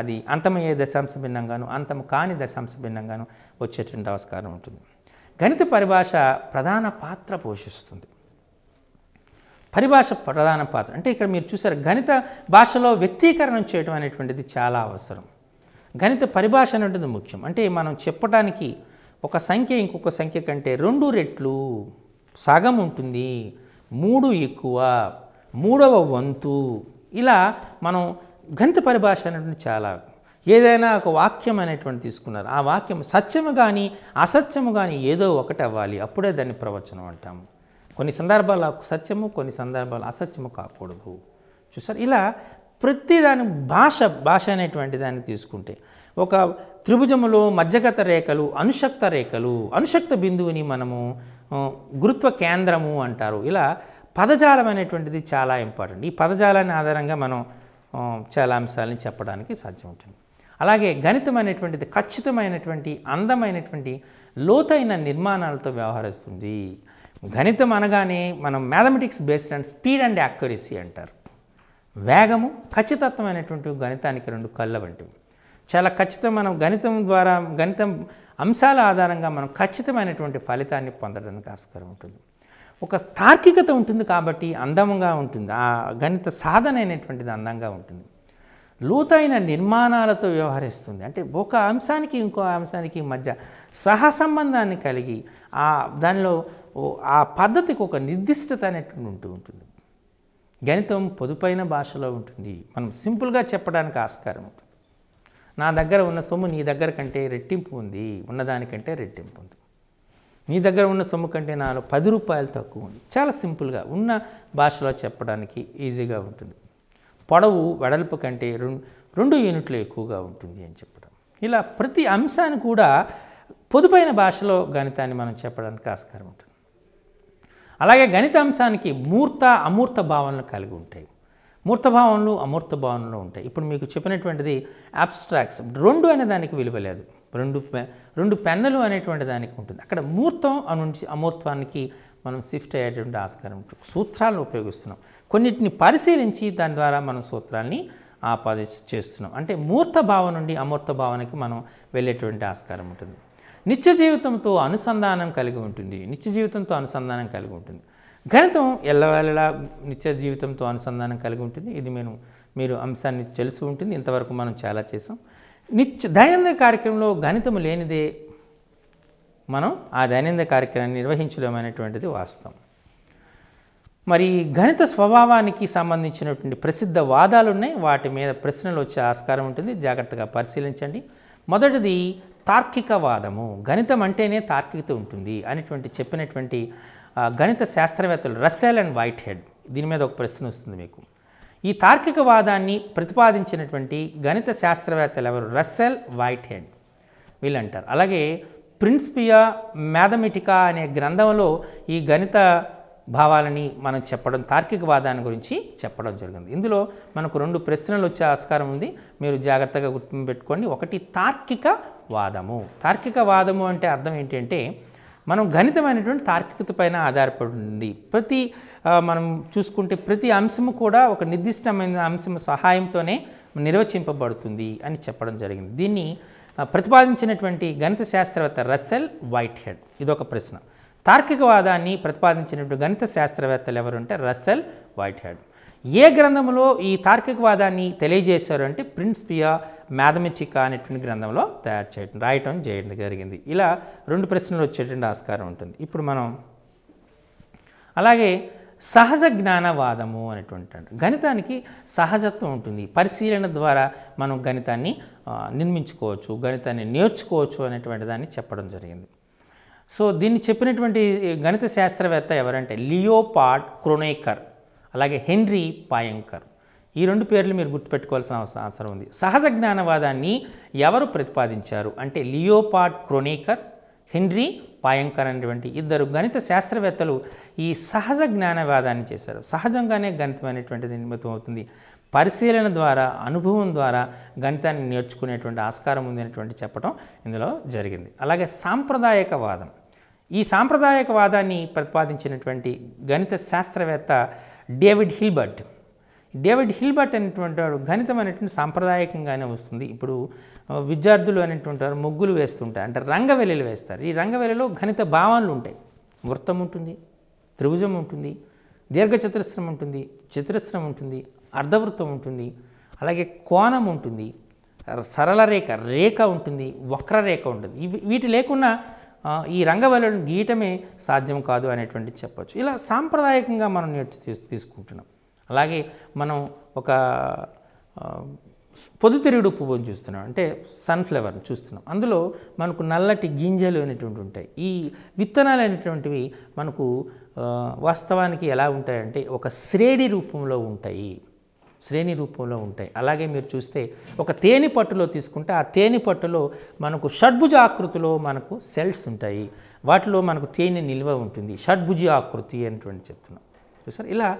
అది అంతమయ్యే దశాంశ భిన్నంగాను అంతం కాని దశాంశ భిన్నంగాను వచ్చేటువంటి ఆస్కారం ఉంటుంది గణిత పరిభాష ప్రధాన పాత్ర పోషిస్తుంది పరిభాష ప్రధాన పాత్ర అంటే ఇక్కడ మీరు చూసారు గణిత భాషలో వ్యక్తీకరణ చేయడం అనేటువంటిది చాలా అవసరం గణిత పరిభాష అనేటువంటిది ముఖ్యం అంటే మనం చెప్పడానికి ఒక సంఖ్య ఇంకొక సంఖ్య కంటే రెండు రెట్లు సగం ఉంటుంది మూడు ఎక్కువ మూడవ వంతు ఇలా మనం గణిత పరిభాష అనేటువంటి చాలా ఏదైనా ఒక వాక్యం అనేటువంటి తీసుకున్నారు ఆ వాక్యం సత్యము కానీ అసత్యము కానీ ఏదో ఒకటి అవ్వాలి అప్పుడే దాన్ని ప్రవచనం అంటాము కొన్ని సందర్భాలు సత్యము కొన్ని సందర్భాలు అసత్యము కాకూడదు చూసారు ఇలా ప్రతి దాని భాష భాష అనేటువంటి దాన్ని తీసుకుంటే ఒక త్రిభుజములో మధ్యగత రేఖలు అనుశక్త రేఖలు అనుశక్త బిందువుని మనము గురుత్వ కేంద్రము అంటారు ఇలా పదజాలం అనేటువంటిది చాలా ఇంపార్టెంట్ ఈ పదజాలాన్ని ఆధారంగా మనం చాలా అంశాలని చెప్పడానికి సాధ్యం ఉంటుంది అలాగే గణితం అనేటువంటిది ఖచ్చితమైనటువంటి అందమైనటువంటి లోతైన నిర్మాణాలతో వ్యవహరిస్తుంది గణితం అనగానే మనం mathematics based and speed and accuracy అంటారు వేగము ఖచ్చితత్వమైనటువంటి గణితానికి రెండు కళ్ళ వంటివి చాలా ఖచ్చితం మనం గణితం ద్వారా గణితం అంశాల ఆధారంగా మనం ఖచ్చితమైనటువంటి ఫలితాన్ని పొందడానికి ఆస్కారం ఉంటుంది ఒక తార్కికత ఉంటుంది కాబట్టి అందంగా ఉంటుంది ఆ గణిత సాధన అనేటువంటిది అందంగా ఉంటుంది లోతైన నిర్మాణాలతో వ్యవహరిస్తుంది అంటే ఒక అంశానికి ఇంకో అంశానికి మధ్య సహసంబంధాన్ని కలిగి ఆ దానిలో ఆ పద్ధతికి ఒక నిర్దిష్టత అనేటువంటి ఉంటూ ఉంటుంది గణితం పొదుపైన భాషలో ఉంటుంది మనం సింపుల్గా చెప్పడానికి ఆస్కారం ఉంటుంది నా దగ్గర ఉన్న సొమ్ము నీ దగ్గర కంటే రెట్టింపు ఉంది ఉన్నదానికంటే రెట్టింపు ఉంది నీ దగ్గర ఉన్న సొమ్ము కంటే నాలో పది రూపాయలు తక్కువ ఉంది చాలా సింపుల్గా ఉన్న భాషలో చెప్పడానికి ఈజీగా ఉంటుంది పొడవు వెడల్పు కంటే రెండు రెండు యూనిట్లు ఎక్కువగా ఉంటుంది అని చెప్పడం ఇలా ప్రతి అంశాన్ని కూడా పొదుపైన భాషలో గణితాన్ని మనం చెప్పడానికి ఆస్కారం ఉంటుంది అలాగే గణిత అంశానికి మూర్త అమూర్త భావనలు కలిగి ఉంటాయి మూర్త భావనలు అమూర్త భావనలు ఉంటాయి ఇప్పుడు మీకు చెప్పినటువంటిది అబ్స్ట్రాక్ట్స్ రెండు అనే దానికి విలువ లేదు రెండు రెండు పెన్నులు అనేటువంటి దానికి ఉంటుంది అక్కడ మూర్తం అనుంచి అమూర్తానికి మనం షిఫ్ట్ అయ్యేటువంటి ఆస్కారం ఉంటుంది సూత్రాలను ఉపయోగిస్తున్నాం కొన్నిటిని పరిశీలించి దాని ద్వారా మనం సూత్రాన్ని ఆపాది చేస్తున్నాం అంటే మూర్త భావం నుండి అమూర్త భావనకి మనం వెళ్ళేటువంటి ఆస్కారం ఉంటుంది నిత్య జీవితంతో అనుసంధానం కలిగి ఉంటుంది నిత్య జీవితంతో అనుసంధానం కలిగి ఉంటుంది గణితం ఎల్లవేళలా నిత్య జీవితంతో అనుసంధానం కలిగి ఉంటుంది ఇది మేము మీరు అంశాన్ని తెలిసి ఉంటుంది ఇంతవరకు మనం చాలా చేసాం నిత్య దైనందిన కార్యక్రమంలో గణితం లేనిదే మనం ఆ దైనందిన కార్యక్రమాన్ని నిర్వహించలేమనేటువంటిది వాస్తవం మరి గణిత స్వభావానికి సంబంధించినటువంటి ప్రసిద్ధ వాదాలు ఉన్నాయి వాటి మీద ప్రశ్నలు వచ్చే ఆస్కారం ఉంటుంది జాగ్రత్తగా పరిశీలించండి మొదటిది తార్కికవాదము గణితం అంటేనే తార్కికత ఉంటుంది అనేటువంటి చెప్పినటువంటి గణిత శాస్త్రవేత్తలు రస్సెల్ అండ్ వైట్ హెడ్ దీని మీద ఒక ప్రశ్న వస్తుంది మీకు ఈ తార్కిక వాదాన్ని ప్రతిపాదించినటువంటి గణిత శాస్త్రవేత్తలు ఎవరు రస్సెల్ వైట్ హెడ్ వీళ్ళంటారు అలాగే ప్రిన్స్పియా మ్యాథమెటికా అనే గ్రంథంలో ఈ గణిత భావాలని మనం చెప్పడం తార్కిక వాదాన్ని గురించి చెప్పడం జరిగింది ఇందులో మనకు రెండు ప్రశ్నలు వచ్చే ఆస్కారం ఉంది మీరు జాగ్రత్తగా గుర్తుపెట్టుకోండి ఒకటి తార్కిక వాదము తార్కిక వాదము అంటే అర్థం ఏంటంటే మనం గణితమైనటువంటి తార్కికత పైన ఆధారపడింది ప్రతి మనం చూసుకుంటే ప్రతి అంశము కూడా ఒక నిర్దిష్టమైన అంశం సహాయంతోనే నిర్వచింపబడుతుంది అని చెప్పడం జరిగింది దీన్ని ప్రతిపాదించినటువంటి గణిత శాస్త్రవేత్త రస్సెల్ వైట్ హెడ్ ఇదొక ప్రశ్న తార్కికవాదాన్ని ప్రతిపాదించినటువంటి గణిత శాస్త్రవేత్తలు అంటే రస్సెల్ వైట్ హెడ్ ఏ గ్రంథంలో ఈ తార్కికవాదాన్ని తెలియజేశారు అంటే ప్రిన్స్పియా మ్యాథమెటికా అనేటువంటి గ్రంథంలో తయారు చేయటం రాయటం చేయడం జరిగింది ఇలా రెండు ప్రశ్నలు వచ్చేటువంటి ఆస్కారం ఉంటుంది ఇప్పుడు మనం అలాగే సహజ జ్ఞానవాదము అనేటువంటి గణితానికి సహజత్వం ఉంటుంది పరిశీలన ద్వారా మనం గణితాన్ని నిర్మించుకోవచ్చు గణితాన్ని నేర్చుకోవచ్చు అనేటువంటి దాన్ని చెప్పడం జరిగింది సో దీన్ని చెప్పినటువంటి గణిత శాస్త్రవేత్త ఎవరంటే లియోపాడ్ క్రొనేకర్ అలాగే హెన్రీ పాయంకర్ ఈ రెండు పేర్లు మీరు గుర్తుపెట్టుకోవాల్సిన అవసరం ఉంది సహజ జ్ఞానవాదాన్ని ఎవరు ప్రతిపాదించారు అంటే లియోపాడ్ క్రోనేకర్ హెన్రీ పాయంకర్ అనేటువంటి ఇద్దరు గణిత శాస్త్రవేత్తలు ఈ సహజ జ్ఞానవాదాన్ని చేశారు సహజంగానే గణితం అనేటువంటిది నిర్మితం అవుతుంది పరిశీలన ద్వారా అనుభవం ద్వారా గణితాన్ని నేర్చుకునేటువంటి ఆస్కారం ఉందనేటువంటి చెప్పడం ఇందులో జరిగింది అలాగే సాంప్రదాయకవాదం ఈ సాంప్రదాయకవాదాన్ని ప్రతిపాదించినటువంటి గణిత శాస్త్రవేత్త డేవిడ్ హిల్బర్ట్ డేవిడ్ హిల్బర్ట్ అనేటువంటి వాడు గణితం అనేటువంటి సాంప్రదాయకంగానే వస్తుంది ఇప్పుడు విద్యార్థులు అనేటువంటి వారు ముగ్గులు వేస్తుంటారు అంటే రంగవెల్లిలు వేస్తారు ఈ రంగవెల్లిలో గణిత భావాలు ఉంటాయి వృత్తం ఉంటుంది త్రిభుజం ఉంటుంది దీర్ఘచతురస్రం ఉంటుంది చతురస్రం ఉంటుంది అర్ధవృత్తం ఉంటుంది అలాగే కోణం ఉంటుంది సరళ రేఖ రేఖ ఉంటుంది వక్రరేఖ ఉంటుంది వీటి లేకుండా ఈ రంగవల్లులను గీయటమే సాధ్యం కాదు అనేటువంటిది చెప్పచ్చు ఇలా సాంప్రదాయకంగా మనం నేర్చు తీసుకుంటున్నాం అలాగే మనం ఒక పొద్దుతిరుగుడు పువ్వుని చూస్తున్నాం అంటే సన్ఫ్లవర్ని చూస్తున్నాం అందులో మనకు నల్లటి గింజలు అనేటువంటి ఉంటాయి ఈ విత్తనాలు అనేటువంటివి మనకు వాస్తవానికి ఎలా ఉంటాయంటే ఒక శ్రేణి రూపంలో ఉంటాయి శ్రేణి రూపంలో ఉంటాయి అలాగే మీరు చూస్తే ఒక తేనె పట్టులో తీసుకుంటే ఆ తేనె పట్టులో మనకు షడ్భుజ ఆకృతిలో మనకు సెల్స్ ఉంటాయి వాటిలో మనకు తేనె నిల్వ ఉంటుంది షడ్భుజ ఆకృతి అనేటువంటి చెప్తున్నాం చూసారు ఇలా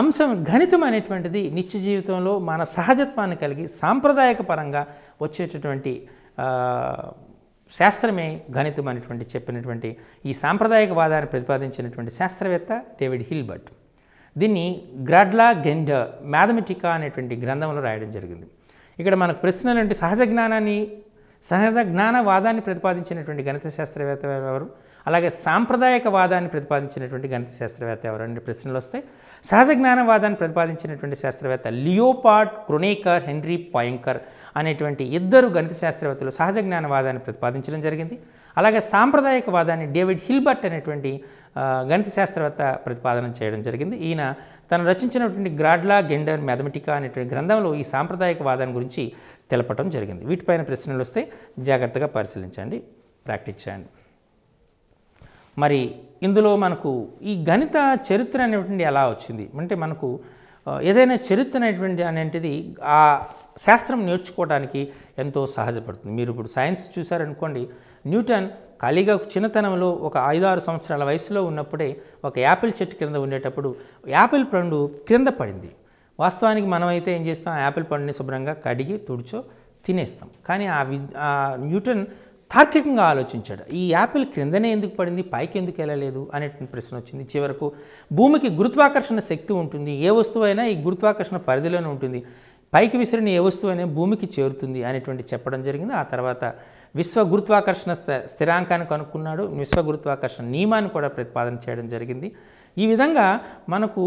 అంశం గణితం అనేటువంటిది నిత్య జీవితంలో మన సహజత్వాన్ని కలిగి సాంప్రదాయక పరంగా వచ్చేటటువంటి శాస్త్రమే గణితం అనేటువంటి చెప్పినటువంటి ఈ సాంప్రదాయక వాదాన్ని ప్రతిపాదించినటువంటి శాస్త్రవేత్త డేవిడ్ హిల్బర్ట్ దీన్ని గ్రాడ్లా గెండ మ్యాథమెటికా అనేటువంటి గ్రంథంలో రాయడం జరిగింది ఇక్కడ మనకు ప్రశ్నలు అంటే సహజ జ్ఞానాన్ని సహజ జ్ఞాన వాదాన్ని ప్రతిపాదించినటువంటి గణిత శాస్త్రవేత్త ఎవరు అలాగే సాంప్రదాయక వాదాన్ని ప్రతిపాదించినటువంటి గణిత శాస్త్రవేత్త ఎవరు అనే ప్రశ్నలు వస్తాయి సహజ జ్ఞానవాదాన్ని ప్రతిపాదించినటువంటి శాస్త్రవేత్త లియోపాట్ క్రొనేకర్ హెన్రీ పాయంకర్ అనేటువంటి ఇద్దరు గణిత శాస్త్రవేత్తలు సహజ జ్ఞానవాదాన్ని ప్రతిపాదించడం జరిగింది అలాగే సాంప్రదాయకవాదాన్ని డేవిడ్ హిల్బర్ట్ అనేటువంటి గణిత శాస్త్రవేత్త ప్రతిపాదన చేయడం జరిగింది ఈయన తను రచించినటువంటి గ్రాడ్లా గెండర్ మ్యాథమెటికా అనేటువంటి గ్రంథంలో ఈ సాంప్రదాయకవాదాన్ని గురించి తెలపడం జరిగింది వీటిపైన ప్రశ్నలు వస్తే జాగ్రత్తగా పరిశీలించండి ప్రాక్టీస్ చేయండి మరి ఇందులో మనకు ఈ గణిత చరిత్ర అనేటువంటి ఎలా వచ్చింది అంటే మనకు ఏదైనా చరిత్ర అనేటువంటి అనేటిది ఆ శాస్త్రం నేర్చుకోవడానికి ఎంతో సహజపడుతుంది మీరు ఇప్పుడు సైన్స్ చూశారనుకోండి న్యూటన్ ఖాళీగా చిన్నతనంలో ఒక ఐదు ఆరు సంవత్సరాల వయసులో ఉన్నప్పుడే ఒక యాపిల్ చెట్టు క్రింద ఉండేటప్పుడు యాపిల్ పండు క్రింద పడింది వాస్తవానికి మనమైతే ఏం చేస్తాం యాపిల్ పండుని శుభ్రంగా కడిగి తుడిచో తినేస్తాం కానీ ఆ న్యూటన్ తార్కికంగా ఆలోచించాడు ఈ యాపిల్ క్రిందనే ఎందుకు పడింది పైకి ఎందుకు వెళ్ళలేదు అనే ప్రశ్న వచ్చింది చివరకు భూమికి గురుత్వాకర్షణ శక్తి ఉంటుంది ఏ అయినా ఈ గురుత్వాకర్షణ పరిధిలోనే ఉంటుంది పైకి విసిరిన ఏ వస్తువైనా భూమికి చేరుతుంది అనేటువంటి చెప్పడం జరిగింది ఆ తర్వాత విశ్వ గురుత్వాకర్షణ స్థిరాంకాన్ని కనుక్కున్నాడు విశ్వ గురుత్వాకర్షణ నియమాన్ని కూడా ప్రతిపాదన చేయడం జరిగింది ఈ విధంగా మనకు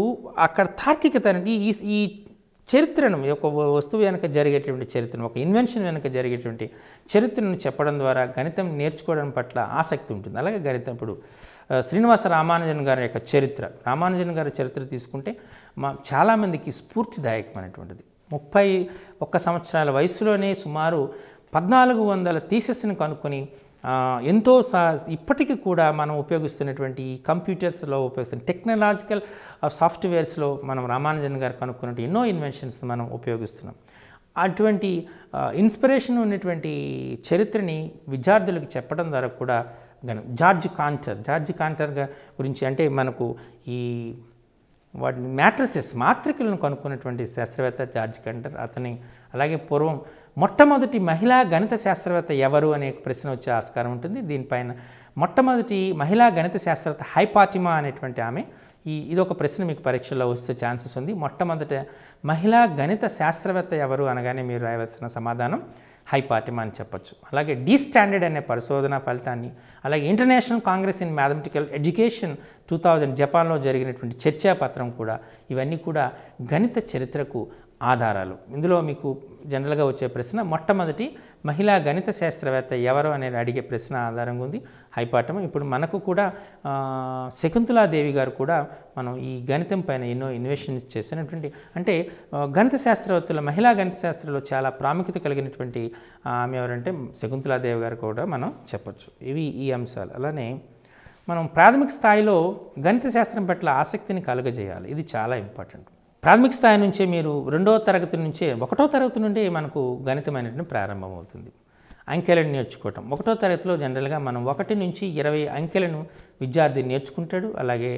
అక్కడ తార్కికత ఈ ఈ చరిత్రను ఒక వస్తువు వెనుక జరిగేటువంటి చరిత్రను ఒక ఇన్వెన్షన్ వెనుక జరిగేటువంటి చరిత్రను చెప్పడం ద్వారా గణితం నేర్చుకోవడం పట్ల ఆసక్తి ఉంటుంది అలాగే గణితం ఇప్పుడు శ్రీనివాస రామానుజన్ గారి యొక్క చరిత్ర రామానుజన్ గారి చరిత్ర తీసుకుంటే మా చాలామందికి స్ఫూర్తిదాయకమైనటువంటిది ముప్పై ఒక్క సంవత్సరాల వయసులోనే సుమారు పద్నాలుగు వందల థీసెస్ని కనుక్కొని ఎంతో సా ఇప్పటికీ కూడా మనం ఉపయోగిస్తున్నటువంటి కంప్యూటర్స్లో ఉపయోగిస్తున్న టెక్నాలజికల్ సాఫ్ట్వేర్స్లో మనం రామానుజన్ గారు కనుక్కున్నట్టు ఎన్నో ఇన్వెన్షన్స్ మనం ఉపయోగిస్తున్నాం అటువంటి ఇన్స్పిరేషన్ ఉన్నటువంటి చరిత్రని విద్యార్థులకు చెప్పడం ద్వారా కూడా జార్జ్ కాంటర్ జార్జ్ కాంటర్ గురించి అంటే మనకు ఈ వాటిని మ్యాట్రసెస్ మాత్రికలను కనుక్కున్నటువంటి శాస్త్రవేత్త జార్జ్ కాంటర్ అతని అలాగే పూర్వం మొట్టమొదటి మహిళా గణిత శాస్త్రవేత్త ఎవరు అనే ప్రశ్న వచ్చే ఆస్కారం ఉంటుంది దీనిపైన మొట్టమొదటి మహిళా గణిత శాస్త్రవేత్త హైపాటిమా అనేటువంటి ఆమె ఈ ఇదొక ప్రశ్న మీకు పరీక్షల్లో వస్తే ఛాన్సెస్ ఉంది మొట్టమొదట మహిళా గణిత శాస్త్రవేత్త ఎవరు అనగానే మీరు రాయవలసిన సమాధానం హైపాటిమా అని చెప్పొచ్చు అలాగే డీ స్టాండర్డ్ అనే పరిశోధన ఫలితాన్ని అలాగే international congress in mathematical education two thousand జపాన్లో జరిగినటువంటి చర్చాపత్రం కూడా ఇవన్నీ కూడా గణిత చరిత్రకు ఆధారాలు ఇందులో మీకు జనరల్గా వచ్చే ప్రశ్న మొట్టమొదటి మహిళా గణిత శాస్త్రవేత్త ఎవరు అనేది అడిగే ప్రశ్న ఆధారంగా ఉంది హైపాఠం ఇప్పుడు మనకు కూడా శకుంతలాదేవి గారు కూడా మనం ఈ గణితం పైన ఎన్నో ఇన్వెస్ట్మెంట్ చేసినటువంటి అంటే గణిత శాస్త్రవేత్తలు మహిళా గణిత శాస్త్రంలో చాలా ప్రాముఖ్యత కలిగినటువంటి ఆమె ఎవరంటే శకుంతలాదేవి గారు కూడా మనం చెప్పచ్చు ఇవి ఈ అంశాలు అలానే మనం ప్రాథమిక స్థాయిలో గణిత శాస్త్రం పట్ల ఆసక్తిని కలుగజేయాలి ఇది చాలా ఇంపార్టెంట్ ప్రాథమిక స్థాయి నుంచే మీరు రెండవ తరగతి నుంచే ఒకటో తరగతి నుండి మనకు గణితం అనేది ప్రారంభమవుతుంది అంకెలను నేర్చుకోవటం ఒకటో తరగతిలో జనరల్గా మనం ఒకటి నుంచి ఇరవై అంకెలను విద్యార్థి నేర్చుకుంటాడు అలాగే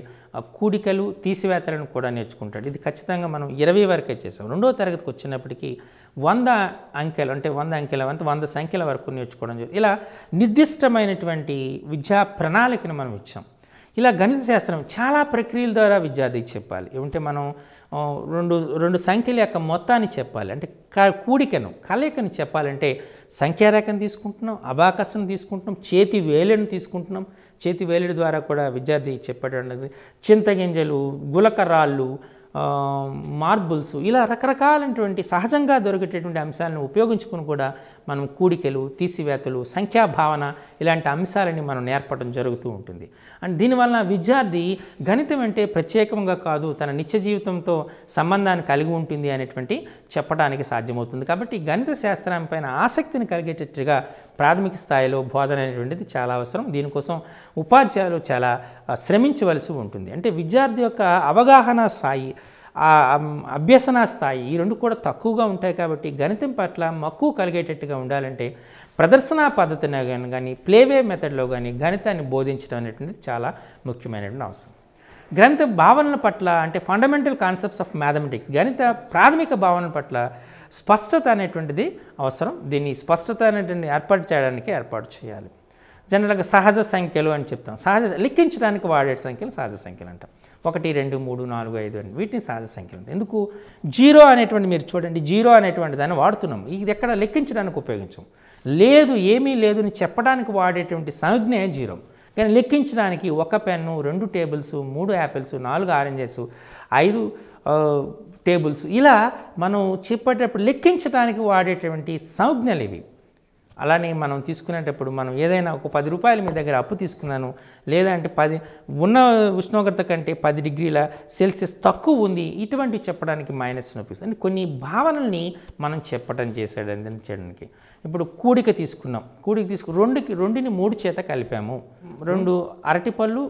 కూడికలు తీసివేతలను కూడా నేర్చుకుంటాడు ఇది ఖచ్చితంగా మనం ఇరవై వరకే చేసాం రెండో తరగతికి వచ్చినప్పటికీ వంద అంకెలు అంటే వంద అంకెల వంత వంద సంఖ్యల వరకు నేర్చుకోవడం ఇలా నిర్దిష్టమైనటువంటి విద్యా ప్రణాళికను మనం ఇచ్చాం ఇలా గణిత శాస్త్రం చాలా ప్రక్రియల ద్వారా విద్యార్థికి చెప్పాలి ఏమంటే మనం రెండు రెండు సంఖ్యల యొక్క మొత్తాన్ని చెప్పాలి అంటే కూడికను కలయికను చెప్పాలంటే సంఖ్యారేఖను తీసుకుంటున్నాం అబాకస్ను తీసుకుంటున్నాం చేతి వేలును తీసుకుంటున్నాం చేతి వేలుడి ద్వారా కూడా విద్యార్థి చెప్పేటది చింతగింజలు గులకరాళ్ళు మార్బుల్స్ ఇలా రకరకాలైనటువంటి సహజంగా దొరికేటటువంటి అంశాలను ఉపయోగించుకుని కూడా మనం కూడికలు తీసివేతలు సంఖ్యాభావన ఇలాంటి అంశాలని మనం నేర్పడం జరుగుతూ ఉంటుంది అండ్ దీనివల్ల విద్యార్థి గణితం అంటే ప్రత్యేకంగా కాదు తన నిత్య జీవితంతో సంబంధాన్ని కలిగి ఉంటుంది అనేటువంటి చెప్పడానికి సాధ్యమవుతుంది కాబట్టి గణిత శాస్త్రం పైన ఆసక్తిని కలిగేటట్టుగా ప్రాథమిక స్థాయిలో బోధన అనేటువంటిది చాలా అవసరం దీనికోసం ఉపాధ్యాయులు చాలా శ్రమించవలసి ఉంటుంది అంటే విద్యార్థి యొక్క అవగాహన స్థాయి ఆ అభ్యసన స్థాయి ఈ రెండు కూడా తక్కువగా ఉంటాయి కాబట్టి గణితం పట్ల మక్కువ కలిగేటట్టుగా ఉండాలంటే ప్రదర్శన పద్ధతిలో కానీ ప్లేవే మెథడ్లో కానీ గణితాన్ని బోధించడం అనేటువంటిది చాలా ముఖ్యమైనటువంటి అవసరం గ్రంథ భావనల పట్ల అంటే ఫండమెంటల్ కాన్సెప్ట్స్ ఆఫ్ మ్యాథమెటిక్స్ గణిత ప్రాథమిక భావనల పట్ల స్పష్టత అనేటువంటిది అవసరం దీన్ని స్పష్టత అనేటువంటి ఏర్పాటు చేయడానికి ఏర్పాటు చేయాలి జనరల్గా సహజ సంఖ్యలు అని చెప్తాం సహజ లెక్కించడానికి వాడే సంఖ్యలు సహజ సంఖ్యలు అంటాం ఒకటి రెండు మూడు నాలుగు ఐదు అని వీటిని సహజ సంఖ్యలు ఎందుకు జీరో అనేటువంటి మీరు చూడండి జీరో అనేటువంటి దాన్ని వాడుతున్నాం ఇది ఎక్కడ లెక్కించడానికి ఉపయోగించాం లేదు ఏమీ లేదు అని చెప్పడానికి వాడేటువంటి సంజ్ఞే జీరో కానీ లెక్కించడానికి ఒక పెన్ను రెండు టేబుల్స్ మూడు యాపిల్స్ నాలుగు ఆరెంజెస్ ఐదు టేబుల్స్ ఇలా మనం చెప్పేటప్పుడు లెక్కించడానికి వాడేటువంటి సంజ్ఞలు ఇవి అలానే మనం తీసుకునేటప్పుడు మనం ఏదైనా ఒక పది రూపాయలు మీ దగ్గర అప్పు తీసుకున్నాను లేదంటే పది ఉన్న ఉష్ణోగ్రత కంటే పది డిగ్రీల సెల్సియస్ తక్కువ ఉంది ఇటువంటివి చెప్పడానికి మైనస్ నొప్పిస్తుంది కొన్ని భావనల్ని మనం చెప్పడం చేసేయడం చేయడానికి ఇప్పుడు కూడిక తీసుకున్నాం కూడిక తీసుకు రెండుకి రెండుని మూడు చేత కలిపాము రెండు అరటిపళ్ళు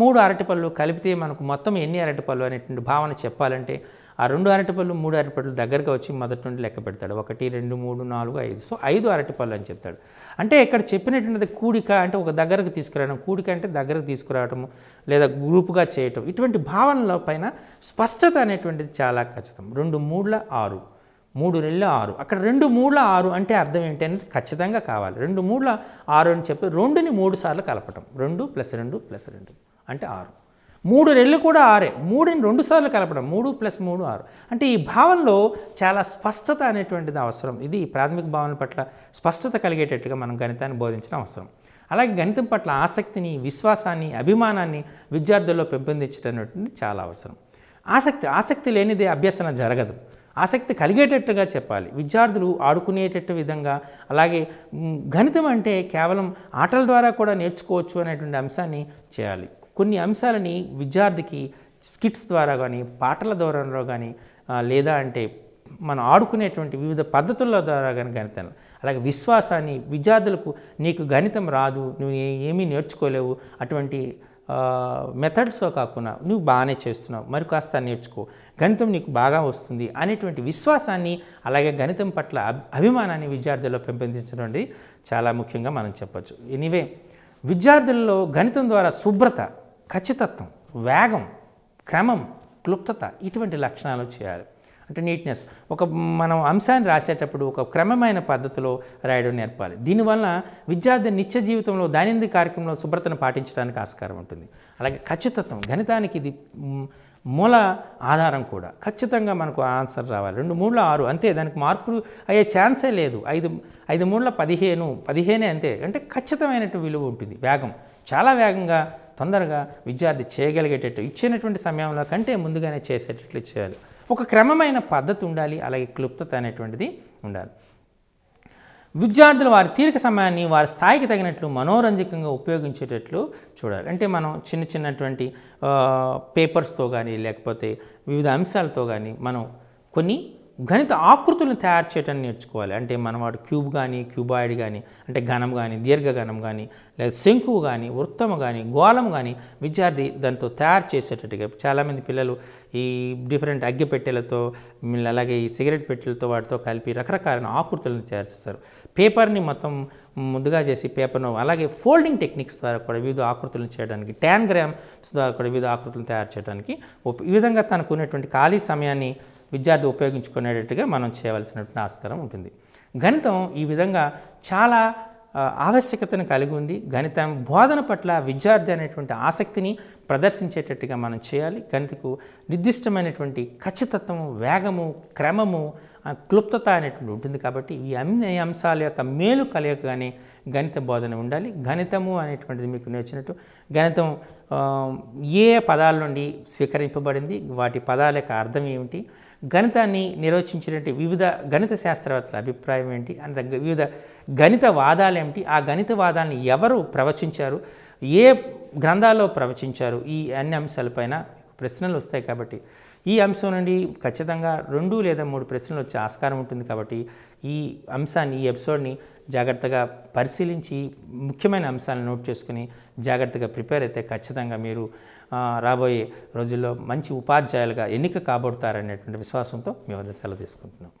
మూడు అరటిపళ్ళు కలిపితే మనకు మొత్తం ఎన్ని అరటిపళ్ళు అనేటువంటి భావన చెప్పాలంటే ఆ రెండు అరటిపళ్ళు మూడు అరటిపళ్ళు దగ్గరగా వచ్చి మొదటి నుండి లెక్క పెడతాడు ఒకటి రెండు మూడు నాలుగు ఐదు సో ఐదు అరటిపళ్ళు అని చెప్తాడు అంటే ఇక్కడ చెప్పినటువంటిది కూడిక అంటే ఒక దగ్గరకు తీసుకురావడం కూడిక అంటే దగ్గరకు తీసుకురావడం లేదా గ్రూపుగా చేయటం ఇటువంటి భావనల పైన స్పష్టత అనేటువంటిది చాలా ఖచ్చితం రెండు మూడుల ఆరు మూడు నెలల ఆరు అక్కడ రెండు మూడుల ఆరు అంటే అర్థం ఏంటి అనేది ఖచ్చితంగా కావాలి రెండు మూడుల ఆరు అని చెప్పి రెండుని మూడు సార్లు కలపటం రెండు ప్లస్ రెండు ప్లస్ రెండు అంటే ఆరు మూడు రెళ్ళు కూడా ఆరే మూడుని రెండుసార్లు కలపడం మూడు ప్లస్ మూడు ఆరు అంటే ఈ భావనలో చాలా స్పష్టత అనేటువంటిది అవసరం ఇది ప్రాథమిక భావన పట్ల స్పష్టత కలిగేటట్టుగా మనం గణితాన్ని బోధించడం అవసరం అలాగే గణితం పట్ల ఆసక్తిని విశ్వాసాన్ని అభిమానాన్ని విద్యార్థుల్లో పెంపొందించడం అనేటువంటిది చాలా అవసరం ఆసక్తి ఆసక్తి లేనిదే అభ్యసన జరగదు ఆసక్తి కలిగేటట్టుగా చెప్పాలి విద్యార్థులు ఆడుకునేటట్టు విధంగా అలాగే గణితం అంటే కేవలం ఆటల ద్వారా కూడా నేర్చుకోవచ్చు అనేటువంటి అంశాన్ని చేయాలి కొన్ని అంశాలని విద్యార్థికి స్కిట్స్ ద్వారా కానీ పాటల ద్వారాలో కానీ లేదా అంటే మనం ఆడుకునేటువంటి వివిధ పద్ధతుల ద్వారా కానీ గణితాలు అలాగే విశ్వాసాన్ని విద్యార్థులకు నీకు గణితం రాదు నువ్వు ఏమీ నేర్చుకోలేవు అటువంటి మెథడ్స్లో కాకుండా నువ్వు బాగానే చేస్తున్నావు మరి కాస్త నేర్చుకో గణితం నీకు బాగా వస్తుంది అనేటువంటి విశ్వాసాన్ని అలాగే గణితం పట్ల అభిమానాన్ని విద్యార్థుల్లో పెంపొందించడం చాలా ముఖ్యంగా మనం చెప్పచ్చు ఎనీవే విద్యార్థుల్లో గణితం ద్వారా శుభ్రత ఖచ్చితత్వం వేగం క్రమం క్లుప్తత ఇటువంటి లక్షణాలు చేయాలి అంటే నీట్నెస్ ఒక మనం అంశాన్ని రాసేటప్పుడు ఒక క్రమమైన పద్ధతిలో రాయడం నేర్పాలి దీనివల్ల విద్యార్థి నిత్య జీవితంలో దైనంది కార్యక్రమంలో శుభ్రతను పాటించడానికి ఆస్కారం ఉంటుంది అలాగే ఖచ్చితత్వం గణితానికి ఇది మూల ఆధారం కూడా ఖచ్చితంగా మనకు ఆన్సర్ రావాలి రెండు మూడుల ఆరు అంతే దానికి మార్పులు అయ్యే ఛాన్సే లేదు ఐదు ఐదు మూడుల పదిహేను పదిహేనే అంతే అంటే ఖచ్చితమైనటువంటి విలువ ఉంటుంది వేగం చాలా వేగంగా తొందరగా విద్యార్థి చేయగలిగేటట్టు ఇచ్చినటువంటి సమయంలో కంటే ముందుగానే చేసేటట్లు చేయాలి ఒక క్రమమైన పద్ధతి ఉండాలి అలాగే క్లుప్తత అనేటువంటిది ఉండాలి విద్యార్థులు వారి తీరిక సమయాన్ని వారి స్థాయికి తగినట్లు మనోరంజకంగా ఉపయోగించేటట్లు చూడాలి అంటే మనం చిన్న చిన్నటువంటి పేపర్స్తో కానీ లేకపోతే వివిధ అంశాలతో కానీ మనం కొన్ని గణిత ఆకృతులను తయారు చేయటాన్ని నేర్చుకోవాలి అంటే మనవాడు వాడు క్యూబ్ కానీ క్యూబాయిడ్ కానీ అంటే ఘనం కానీ దీర్ఘఘనం కానీ లేదా శంకు కానీ వృత్తము కానీ గోళం కానీ విద్యార్థి దాంతో తయారు చేసేటట్టుగా చాలామంది పిల్లలు ఈ డిఫరెంట్ అగ్గి పెట్టెలతో అలాగే ఈ సిగరెట్ పెట్టెలతో వాటితో కలిపి రకరకాలైన ఆకృతులను తయారు చేస్తారు పేపర్ని మొత్తం ముద్దుగా చేసి పేపర్ను అలాగే ఫోల్డింగ్ టెక్నిక్స్ ద్వారా కూడా వివిధ ఆకృతులను చేయడానికి ట్యాన్ గ్రామ్స్ ద్వారా కూడా వివిధ ఆకృతులను తయారు చేయడానికి ఈ విధంగా తనకు ఉన్నటువంటి ఖాళీ సమయాన్ని విద్యార్థి ఉపయోగించుకునేటట్టుగా మనం చేయవలసినటువంటి ఆస్కారం ఉంటుంది గణితం ఈ విధంగా చాలా ఆవశ్యకతను కలిగి ఉంది గణితం బోధన పట్ల విద్యార్థి అనేటువంటి ఆసక్తిని ప్రదర్శించేటట్టుగా మనం చేయాలి గణితకు నిర్దిష్టమైనటువంటి ఖచ్చితత్వము వేగము క్రమము క్లుప్తత అనేటువంటి ఉంటుంది కాబట్టి ఈ అన్ని అంశాల యొక్క మేలు కానీ గణిత బోధన ఉండాలి గణితము అనేటువంటిది మీకు నేర్చినట్టు గణితం ఏ పదాల నుండి స్వీకరింపబడింది వాటి పదాల యొక్క అర్థం ఏమిటి గణితాన్ని నిర్వచించినటువంటి వివిధ గణిత శాస్త్రవేత్తల అభిప్రాయం ఏంటి అంత వివిధ గణిత వాదాలు ఏమిటి ఆ గణిత వాదాన్ని ఎవరు ప్రవచించారు ఏ గ్రంథాల్లో ప్రవచించారు ఈ అన్ని అంశాలపైన ప్రశ్నలు వస్తాయి కాబట్టి ఈ అంశం నుండి ఖచ్చితంగా రెండు లేదా మూడు ప్రశ్నలు వచ్చే ఆస్కారం ఉంటుంది కాబట్టి ఈ అంశాన్ని ఈ ఎపిసోడ్ని జాగ్రత్తగా పరిశీలించి ముఖ్యమైన అంశాలను నోట్ చేసుకుని జాగ్రత్తగా ప్రిపేర్ అయితే ఖచ్చితంగా మీరు రాబోయే రోజుల్లో మంచి ఉపాధ్యాయులుగా ఎన్నిక కాబడతారనేటువంటి విశ్వాసంతో మేము సెలవు తీసుకుంటున్నాం